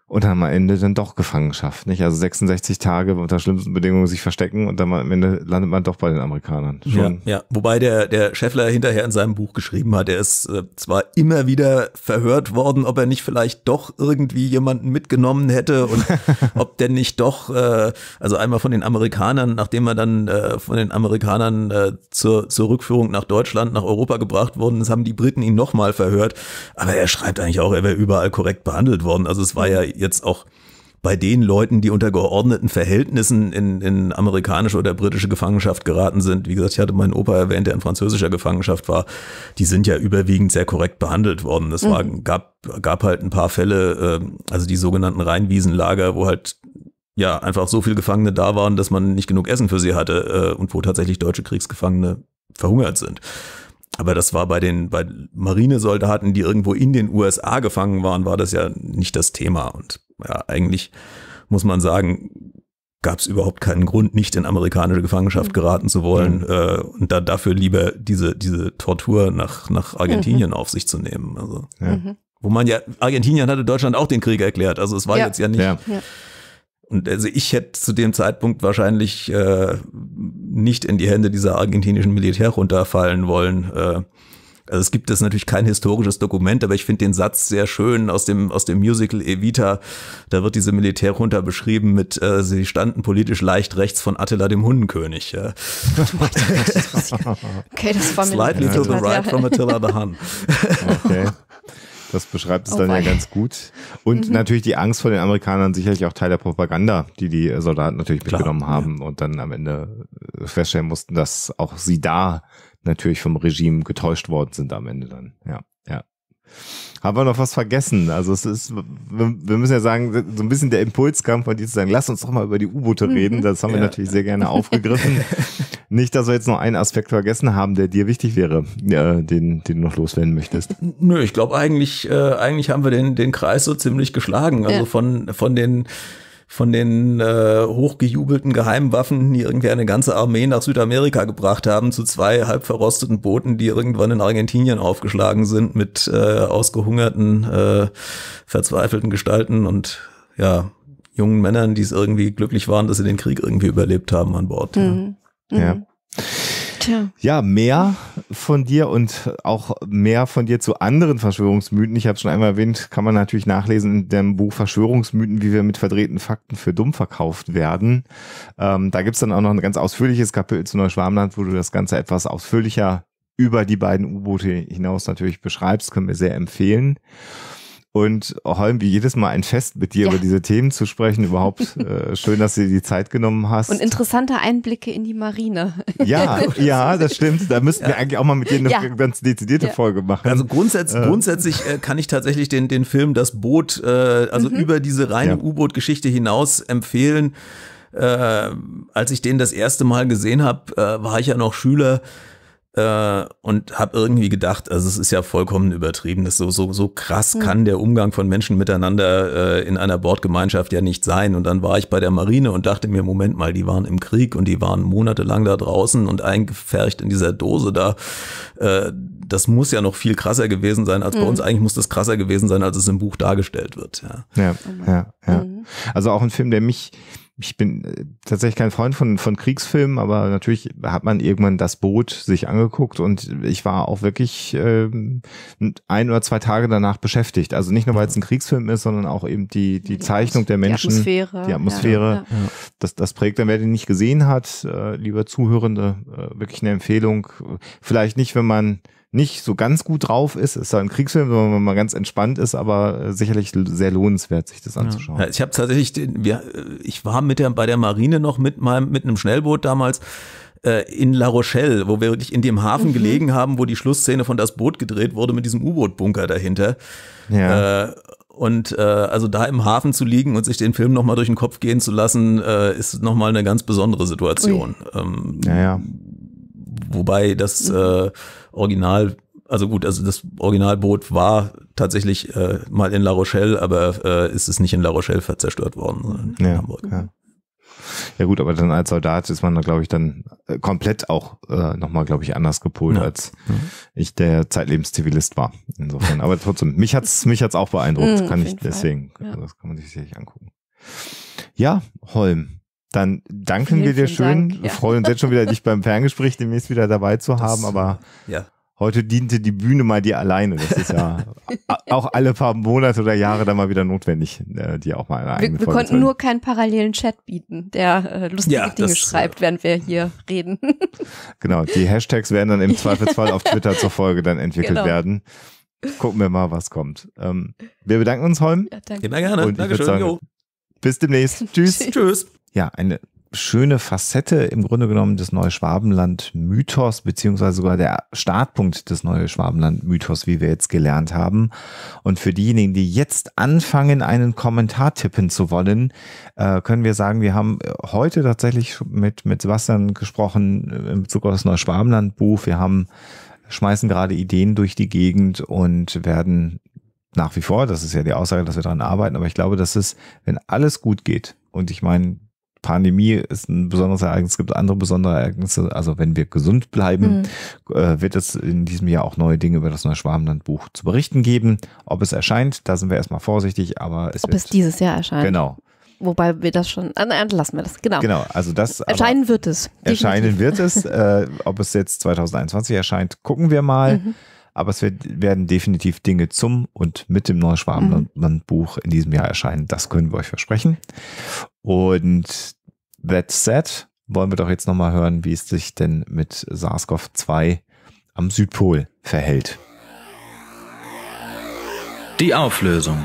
und am Ende dann doch Gefangenschaft, nicht? Also 66 Tage unter schlimmsten Bedingungen sich verstecken und dann am Ende landet man doch bei den Amerikanern. Schon. Ja, ja, wobei der, der Scheffler hinterher in seinem Buch geschrieben hat, er ist äh, zwar immer wieder verhört worden, ob er nicht vielleicht doch irgendwie jemanden mitgenommen hätte und ob denn nicht doch, äh, also einmal von den Amerikanern, nachdem er dann äh, von den Amerikanern äh, zur, zur Rückführung nach Deutschland, nach Europa gebracht worden ist, haben die Briten ihn nochmal verhört. Aber er schreibt eigentlich auch, er wäre überall korrekt behandelt worden. Also es war ja jetzt auch bei den Leuten, die unter geordneten Verhältnissen in, in amerikanische oder britische Gefangenschaft geraten sind. Wie gesagt, ich hatte meinen Opa erwähnt, der in französischer Gefangenschaft war. Die sind ja überwiegend sehr korrekt behandelt worden. Es war, mhm. gab, gab halt ein paar Fälle, ähm, also die sogenannten Rheinwiesenlager, wo halt ja einfach so viele Gefangene da waren, dass man nicht genug Essen für sie hatte äh, und wo tatsächlich deutsche Kriegsgefangene verhungert sind. Aber das war bei den bei Marinesoldaten, die irgendwo in den USA gefangen waren, war das ja nicht das Thema. Und ja, eigentlich muss man sagen, gab es überhaupt keinen Grund, nicht in amerikanische Gefangenschaft mhm. geraten zu wollen mhm. äh, und da dafür lieber diese, diese Tortur nach, nach mhm. Argentinien mhm. auf sich zu nehmen. Also, ja. Mhm. Wo man ja, Argentinien hatte Deutschland auch den Krieg erklärt. Also es war ja. jetzt ja nicht. Ja. Und also ich hätte zu dem Zeitpunkt wahrscheinlich äh, nicht in die Hände dieser argentinischen Militär runterfallen wollen. Äh, also es gibt das natürlich kein historisches Dokument, aber ich finde den Satz sehr schön aus dem, aus dem Musical Evita. Da wird diese Militär runter beschrieben mit, äh, sie standen politisch leicht rechts von Attila dem Hundenkönig. Ja. okay, das war mir Slightly to the right from Attila the Hun. okay. Das beschreibt es oh dann boy. ja ganz gut. Und mhm. natürlich die Angst vor den Amerikanern, sicherlich auch Teil der Propaganda, die die Soldaten natürlich Klar, mitgenommen haben ja. und dann am Ende feststellen mussten, dass auch sie da natürlich vom Regime getäuscht worden sind am Ende dann. Ja, ja. Haben wir noch was vergessen? Also es ist, wir müssen ja sagen, so ein bisschen der Impuls kam von dir zu sagen, lass uns doch mal über die U-Boote reden. Mhm. Das haben wir ja. natürlich sehr gerne aufgegriffen. Nicht, dass wir jetzt noch einen Aspekt vergessen haben, der dir wichtig wäre, äh, den, den du noch loswerden möchtest. Nö, ich glaube eigentlich, äh, eigentlich haben wir den, den Kreis so ziemlich geschlagen. Also ja. von, von den von den äh, hochgejubelten Geheimwaffen, die irgendwie eine ganze Armee nach Südamerika gebracht haben, zu zwei halb verrosteten Booten, die irgendwann in Argentinien aufgeschlagen sind mit äh, ausgehungerten, äh, verzweifelten Gestalten und ja, jungen Männern, die es irgendwie glücklich waren, dass sie den Krieg irgendwie überlebt haben an Bord. Mhm. Ja. Mhm. Ja. Tja. Ja, mehr von dir und auch mehr von dir zu anderen Verschwörungsmythen. Ich habe schon einmal erwähnt, kann man natürlich nachlesen in dem Buch Verschwörungsmythen, wie wir mit verdrehten Fakten für dumm verkauft werden. Ähm, da gibt's dann auch noch ein ganz ausführliches Kapitel zu Neuschwarmland, wo du das Ganze etwas ausführlicher über die beiden U-Boote hinaus natürlich beschreibst, können wir sehr empfehlen und Holm, wie jedes Mal ein Fest mit dir ja. über diese Themen zu sprechen. Überhaupt äh, schön, dass du dir die Zeit genommen hast. Und interessante Einblicke in die Marine. Ja, ja, das stimmt. Da müssten ja. wir eigentlich auch mal mit dir eine ja. ganz dezidierte Folge machen. Also äh. grundsätzlich, äh. grundsätzlich kann ich tatsächlich den, den Film Das Boot, äh, also mhm. über diese reine U-Boot-Geschichte hinaus empfehlen. Äh, als ich den das erste Mal gesehen habe, äh, war ich ja noch Schüler äh, und habe irgendwie gedacht, also es ist ja vollkommen übertrieben, das so so so krass mhm. kann der Umgang von Menschen miteinander äh, in einer Bordgemeinschaft ja nicht sein. Und dann war ich bei der Marine und dachte mir, Moment mal, die waren im Krieg und die waren monatelang da draußen und eingefercht in dieser Dose da. Äh, das muss ja noch viel krasser gewesen sein als mhm. bei hm. uns. Eigentlich muss das krasser gewesen sein, als es im Buch dargestellt wird. Ja, ja, oh ja. ja. Mhm. Also auch ein Film, der mich ich bin äh, tatsächlich kein Freund von, von Kriegsfilmen, aber natürlich hat man irgendwann das Boot sich angeguckt und ich war auch wirklich äh, ein oder zwei Tage danach beschäftigt. Also nicht nur, weil es ein Kriegsfilm ist, sondern auch eben die, die, die Zeichnung der Menschen. Die Atmosphäre. Die Atmosphäre. Ja, Das, das prägt dann, wer den nicht gesehen hat, äh, lieber Zuhörende, äh, wirklich eine Empfehlung. Vielleicht nicht, wenn man nicht so ganz gut drauf ist. Ist ja ein Kriegsfilm, wenn man mal ganz entspannt ist, aber äh, sicherlich sehr lohnenswert, sich das anzuschauen. Ja, ich habe tatsächlich, den, wir, äh, ich war mit der, bei der Marine noch mit meinem, mit einem Schnellboot damals äh, in La Rochelle, wo wir wirklich in dem Hafen mhm. gelegen haben, wo die Schlussszene von Das Boot gedreht wurde mit diesem U-Boot-Bunker dahinter. Ja. und äh, also da im Hafen zu liegen und sich den Film nochmal durch den Kopf gehen zu lassen, äh, ist nochmal eine ganz besondere Situation. Ähm, ja, ja. Wobei das äh, Original, also gut, also das Originalboot war tatsächlich äh, mal in La Rochelle, aber äh, ist es nicht in La Rochelle zerstört worden, sondern in ja, Hamburg. Ja. Ja gut, aber dann als Soldat ist man da, glaube ich, dann äh, komplett auch äh, nochmal, glaube ich, anders gepolt, ja. als mhm. ich der Zeitlebenszivilist war. Insofern. Aber trotzdem, mich hat's mich hat's auch beeindruckt. Mhm, kann ich deswegen, ja. Also das kann man sich sicherlich angucken. Ja, Holm, dann danken vielen, wir dir schön. Dank, ja. Freuen uns jetzt schon wieder, dich beim Ferngespräch demnächst wieder dabei zu haben. Das, aber ja. heute diente die Bühne mal dir alleine. Das ist ja auch alle paar Monate oder Jahre dann mal wieder notwendig, äh, dir auch mal eine eigene Wir, wir konnten nur keinen parallelen Chat bieten, der äh, lustige ja, Dinge das, äh, schreibt, während wir hier reden. genau, die Hashtags werden dann im Zweifelsfall auf Twitter zur Folge dann entwickelt genau. werden. Gucken wir mal, was kommt. Ähm, wir bedanken uns, Holm. Ja, danke. Immer gerne. Und Dankeschön. Sagen, bis demnächst. Tschüss. Tschüss ja, eine schöne Facette im Grunde genommen des Neue schwabenland mythos beziehungsweise sogar der Startpunkt des Neue schwabenland mythos wie wir jetzt gelernt haben. Und für diejenigen, die jetzt anfangen, einen Kommentar tippen zu wollen, äh, können wir sagen, wir haben heute tatsächlich mit, mit Sebastian gesprochen äh, im Bezug auf das Neue schwabenland buch Wir haben schmeißen gerade Ideen durch die Gegend und werden nach wie vor, das ist ja die Aussage, dass wir daran arbeiten, aber ich glaube, dass es, wenn alles gut geht, und ich meine, Pandemie ist ein besonderes Ereignis, es gibt andere besondere Ereignisse. Also wenn wir gesund bleiben, mhm. äh, wird es in diesem Jahr auch neue Dinge über das neue Schwarmlandbuch zu berichten geben. Ob es erscheint, da sind wir erstmal vorsichtig, aber es Ob wird, es dieses Jahr erscheint. Genau. Wobei wir das schon, äh, lassen wir das, genau. Genau, also das. Erscheinen wird es. Erscheinen wird es. Äh, ob es jetzt 2021 erscheint, gucken wir mal. Mhm. Aber es wird, werden definitiv Dinge zum und mit dem Neuschwabenland-Buch mhm. in diesem Jahr erscheinen. Das können wir euch versprechen. Und that said, wollen wir doch jetzt nochmal hören, wie es sich denn mit SARS-CoV-2 am Südpol verhält. Die Auflösung.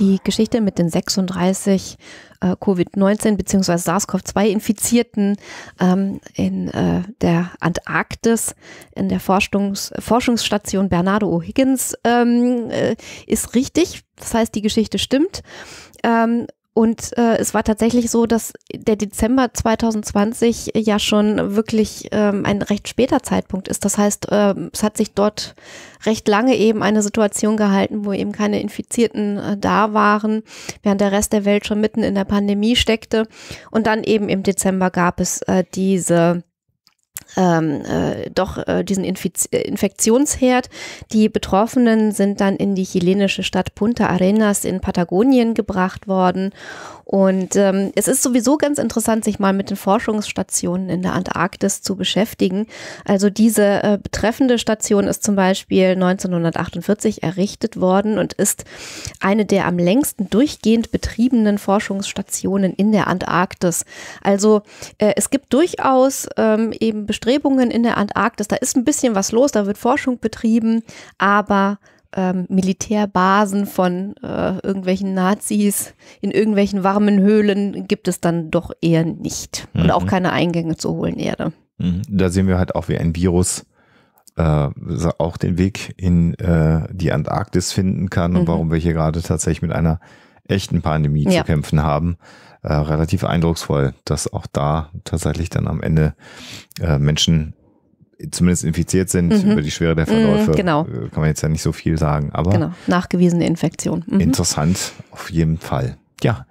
Die Geschichte mit den 36 äh, Covid-19 bzw. SARS-CoV-2-Infizierten ähm, in äh, der Antarktis in der Forschungs Forschungsstation Bernardo O'Higgins ähm, äh, ist richtig. Das heißt, die Geschichte stimmt. Ähm, und äh, es war tatsächlich so, dass der Dezember 2020 ja schon wirklich ähm, ein recht später Zeitpunkt ist. Das heißt, äh, es hat sich dort recht lange eben eine Situation gehalten, wo eben keine Infizierten äh, da waren, während der Rest der Welt schon mitten in der Pandemie steckte. Und dann eben im Dezember gab es äh, diese ähm, äh, doch äh, diesen Infiz äh, Infektionsherd. Die Betroffenen sind dann in die chilenische Stadt Punta Arenas in Patagonien gebracht worden und ähm, es ist sowieso ganz interessant, sich mal mit den Forschungsstationen in der Antarktis zu beschäftigen. Also diese äh, betreffende Station ist zum Beispiel 1948 errichtet worden und ist eine der am längsten durchgehend betriebenen Forschungsstationen in der Antarktis. Also äh, es gibt durchaus ähm, eben Bestrebungen in der Antarktis. Da ist ein bisschen was los, da wird Forschung betrieben, aber ähm, Militärbasen von äh, irgendwelchen Nazis in irgendwelchen warmen Höhlen gibt es dann doch eher nicht. Mhm. Und auch mhm. keine Eingänge zur hohlen Erde. Mhm. Da sehen wir halt auch, wie ein Virus äh, auch den Weg in äh, die Antarktis finden kann und mhm. warum wir hier gerade tatsächlich mit einer echten Pandemie ja. zu kämpfen haben. Äh, relativ eindrucksvoll, dass auch da tatsächlich dann am Ende äh, Menschen zumindest infiziert sind. Mhm. Über die Schwere der Verläufe mhm, genau. Äh, kann man jetzt ja nicht so viel sagen. Aber genau, nachgewiesene Infektion. Mhm. Interessant, auf jeden Fall. Ja.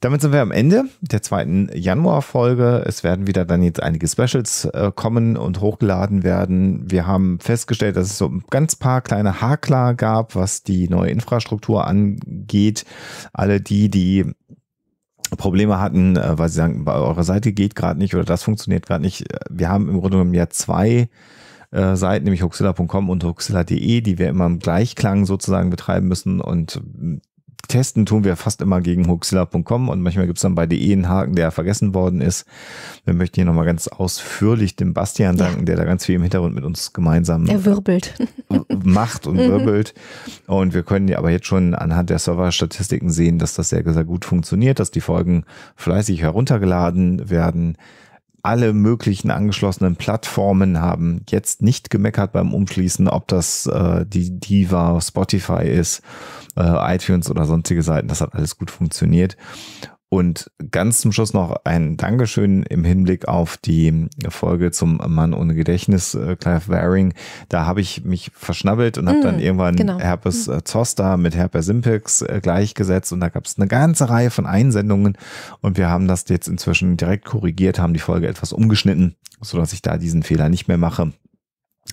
Damit sind wir am Ende der zweiten Januarfolge. Es werden wieder dann jetzt einige Specials äh, kommen und hochgeladen werden. Wir haben festgestellt, dass es so ein ganz paar kleine Hakler gab, was die neue Infrastruktur angeht. Alle die, die Probleme hatten, äh, weil sie sagen, bei eurer Seite geht gerade nicht oder das funktioniert gerade nicht. Wir haben im Grunde genommen ja zwei äh, Seiten, nämlich hoaxilla.com und hoaxilla.de, die wir immer im Gleichklang sozusagen betreiben müssen und testen tun wir fast immer gegen hoaxilla.com und manchmal gibt es dann bei DE einen Haken, der vergessen worden ist. Wir möchten hier nochmal ganz ausführlich dem Bastian danken, ja. der da ganz viel im Hintergrund mit uns gemeinsam er wirbelt. macht und mhm. wirbelt. Und wir können ja aber jetzt schon anhand der Server-Statistiken sehen, dass das sehr, sehr gut funktioniert, dass die Folgen fleißig heruntergeladen werden alle möglichen angeschlossenen Plattformen haben jetzt nicht gemeckert beim Umschließen, ob das äh, die Diva, Spotify ist, äh, iTunes oder sonstige Seiten. Das hat alles gut funktioniert. Und ganz zum Schluss noch ein Dankeschön im Hinblick auf die Folge zum Mann ohne Gedächtnis, äh, Clive Waring. Da habe ich mich verschnabbelt und habe mm, dann irgendwann genau. Herpes mm. äh, Zoster mit Herpes Simpix äh, gleichgesetzt. Und da gab es eine ganze Reihe von Einsendungen. Und wir haben das jetzt inzwischen direkt korrigiert, haben die Folge etwas umgeschnitten, sodass ich da diesen Fehler nicht mehr mache.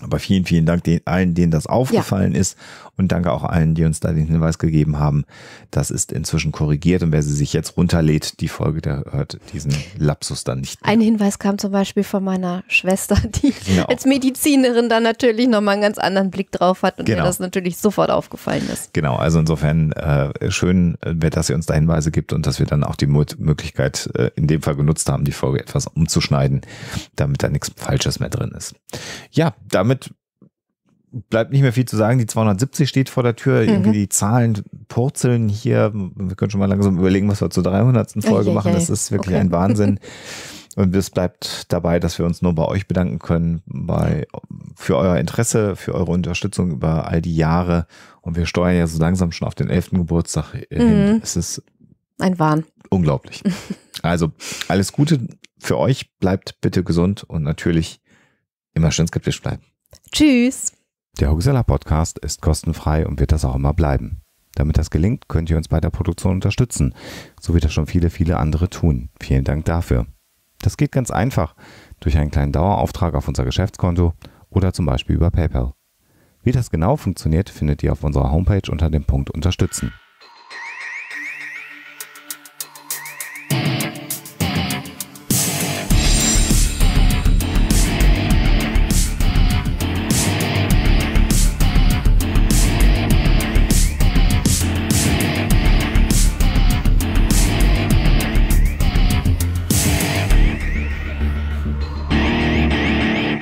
Aber vielen, vielen Dank den, allen, denen das aufgefallen ja. ist. Und danke auch allen, die uns da den Hinweis gegeben haben. Das ist inzwischen korrigiert und wer sie sich jetzt runterlädt, die Folge, der hört diesen Lapsus dann nicht. Mehr. Ein Hinweis kam zum Beispiel von meiner Schwester, die genau. als Medizinerin dann natürlich nochmal einen ganz anderen Blick drauf hat und genau. mir das natürlich sofort aufgefallen ist. Genau, also insofern äh, schön, äh, dass ihr uns da Hinweise gibt und dass wir dann auch die Möglichkeit äh, in dem Fall genutzt haben, die Folge etwas umzuschneiden, damit da nichts Falsches mehr drin ist. Ja, damit bleibt nicht mehr viel zu sagen. Die 270 steht vor der Tür. Mhm. Irgendwie die Zahlen purzeln hier. Wir können schon mal langsam überlegen, was wir zur 300. Folge okay, machen. Das ist wirklich okay. ein Wahnsinn. Und es bleibt dabei, dass wir uns nur bei euch bedanken können, bei, für euer Interesse, für eure Unterstützung über all die Jahre. Und wir steuern ja so langsam schon auf den 11. Geburtstag hin. Mhm. Es ist ein Wahn. Unglaublich. Also alles Gute für euch. Bleibt bitte gesund und natürlich immer schön skeptisch bleiben. Tschüss. Der Huxella Podcast ist kostenfrei und wird das auch immer bleiben. Damit das gelingt, könnt ihr uns bei der Produktion unterstützen, so wie das schon viele, viele andere tun. Vielen Dank dafür. Das geht ganz einfach durch einen kleinen Dauerauftrag auf unser Geschäftskonto oder zum Beispiel über PayPal. Wie das genau funktioniert, findet ihr auf unserer Homepage unter dem Punkt Unterstützen.